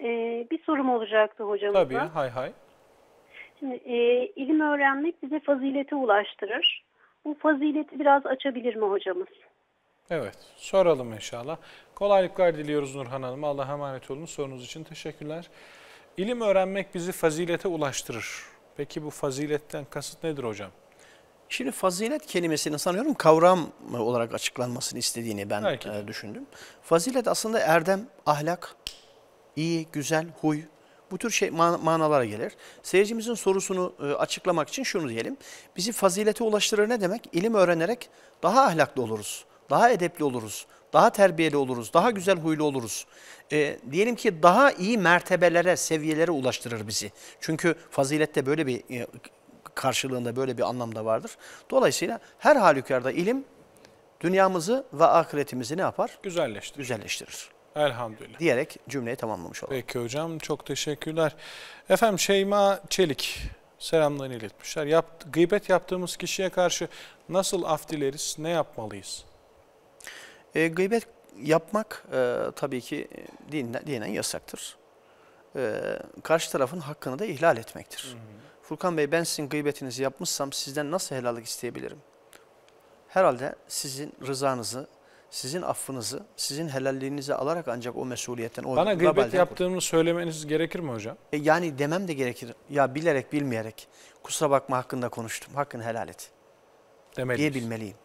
ee, bir sorum olacaktı hocamıza. Tabii hay hay. Şimdi e, ilim öğrenmek bize fazilete ulaştırır. Bu fazileti biraz açabilir mi hocamız? Evet soralım inşallah. Kolaylıklar diliyoruz Nurhan Hanım'a. Allah'a emanet olun. Sorunuz için teşekkürler. İlim öğrenmek bizi fazilete ulaştırır. Peki bu faziletten kasıt nedir hocam? Şimdi fazilet kelimesini sanıyorum kavram olarak açıklanmasını istediğini ben Herkes. E, düşündüm. Fazilet aslında erdem, ahlak, iyi, güzel, huy bu tür şey man manalara gelir. Seyircimizin sorusunu e, açıklamak için şunu diyelim. Bizi fazilete ulaştırır ne demek? İlim öğrenerek daha ahlaklı oluruz daha edepli oluruz, daha terbiyeli oluruz, daha güzel huylu oluruz. E, diyelim ki daha iyi mertebelere, seviyelere ulaştırır bizi. Çünkü fazilette böyle bir e, karşılığında böyle bir anlamda vardır. Dolayısıyla her halükarda ilim dünyamızı ve ahiretimizi ne yapar? Güzelleştirir. Güzelleştirir. Elhamdülillah. Diyerek cümleyi tamamlamış olalım. Peki hocam çok teşekkürler. Efendim Şeyma Çelik selamlarını iletmişler. Yap, gıybet yaptığımız kişiye karşı nasıl af dileriz, ne yapmalıyız? E, gıybet yapmak e, tabii ki e, dinen, dinen yasaktır. E, karşı tarafın hakkını da ihlal etmektir. Hı hı. Furkan Bey ben sizin gıybetinizi yapmışsam sizden nasıl helallik isteyebilirim? Herhalde sizin rızanızı, sizin affınızı, sizin helalliğinizi alarak ancak o mesuliyetten... O Bana gıybet yaptığımı söylemeniz gerekir mi hocam? E, yani demem de gerekir. Ya bilerek bilmeyerek kusura bakma hakkında konuştum. Hakkını helal et. Demeliyiz. Diyebilmeliyim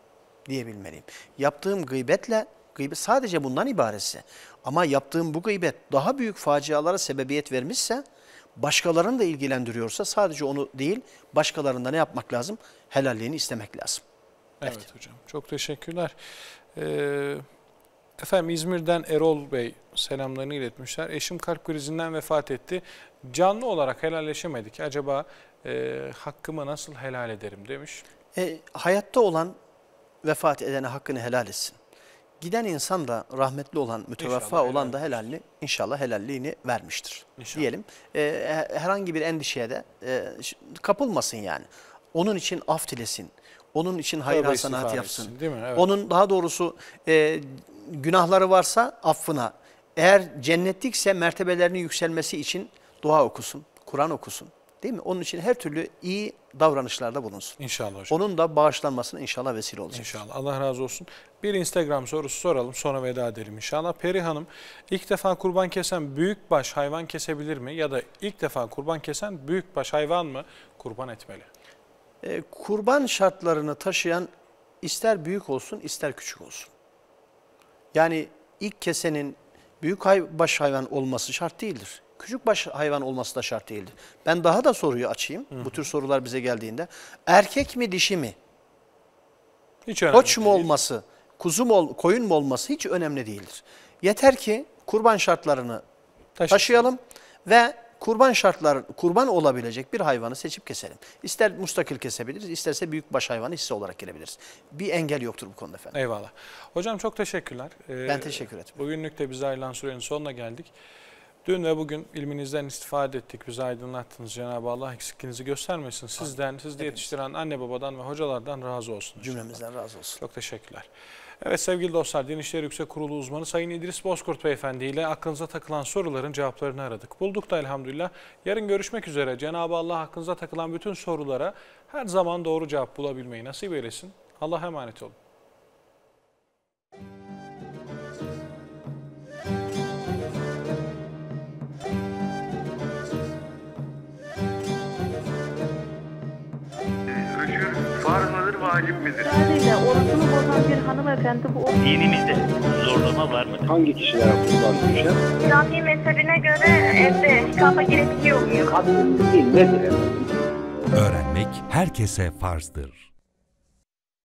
diyebilmeliyim. Yaptığım gıybetle, gıybet sadece bundan ibaresi ama yaptığım bu gıybet daha büyük facialara sebebiyet vermişse başkalarını da ilgilendiriyorsa sadece onu değil başkalarında ne yapmak lazım? Helalliğini istemek lazım. Evet, evet hocam çok teşekkürler. Ee, efendim İzmir'den Erol Bey selamlarını iletmişler. Eşim kalp krizinden vefat etti. Canlı olarak helalleşemedik. Acaba e, hakkımı nasıl helal ederim demiş. E, hayatta olan vefat edene hakkını helal etsin. Giden insan da rahmetli olan, mütevaffa olan da helalli, inşallah helalliğini vermiştir. İnşallah. Diyelim e, herhangi bir endişeye de e, kapılmasın yani. Onun için af dilesin, onun için hayır hasanat yapsın. değil mi? Evet. Onun daha doğrusu e, günahları varsa affına, eğer cennetlikse mertebelerinin yükselmesi için dua okusun, Kur'an okusun. Değil mi? Onun için her türlü iyi davranışlarda bulunsun. İnşallah hocam. Onun da bağışlanmasına inşallah vesile olacak. İnşallah. Allah razı olsun. Bir Instagram sorusu soralım sonra veda edelim inşallah. Peri Hanım ilk defa kurban kesen büyükbaş hayvan kesebilir mi? Ya da ilk defa kurban kesen büyükbaş hayvan mı kurban etmeli? Ee, kurban şartlarını taşıyan ister büyük olsun ister küçük olsun. Yani ilk kesenin büyük baş hayvan olması şart değildir küçük baş hayvan olması da şart değildir. Ben daha da soruyu açayım. Hı. Bu tür sorular bize geldiğinde. Erkek mi dişi mi? Hiç önemli Koç mu değil. olması, kuzu mu, koyun mu olması hiç önemli değildir. Yeter ki kurban şartlarını Taşı. taşıyalım ve kurban şartlar kurban olabilecek bir hayvanı seçip keselim. İster mustakil kesebiliriz, isterse baş hayvanı hisse olarak girebiliriz. Bir engel yoktur bu konuda efendim. Eyvallah. Hocam çok teşekkürler. Ee, ben teşekkür ederim. Ee, bugünlük de bize ayrılan sürenin sonuna geldik. Dün ve bugün ilminizden istifade ettik. Bizi aydınlattınız. Cenab-ı Allah eksikliğinizi göstermesin. Sizden, sizde yetiştiren anne babadan ve hocalardan razı olsun. Cümlemizden razı olsun. Çok teşekkürler. Evet sevgili dostlar, Din İşleri Yüksek Kurulu uzmanı Sayın İdris Bozkurt Beyefendi ile aklınıza takılan soruların cevaplarını aradık. Bulduk da elhamdülillah. Yarın görüşmek üzere. Cenab-ı Allah aklınıza takılan bütün sorulara her zaman doğru cevap bulabilmeyi nasip eylesin. Allah'a emanet olun. vacip midir? Öyle orasını bozan bir hanımefendi bu. Dinimizde zorlama var mı? Hangi kişilere kullandığı şey? İslami mezhebine göre evde kitaba girebiliyor muyum? Kadın değil nedir? Öğrenmek herkese farzdır.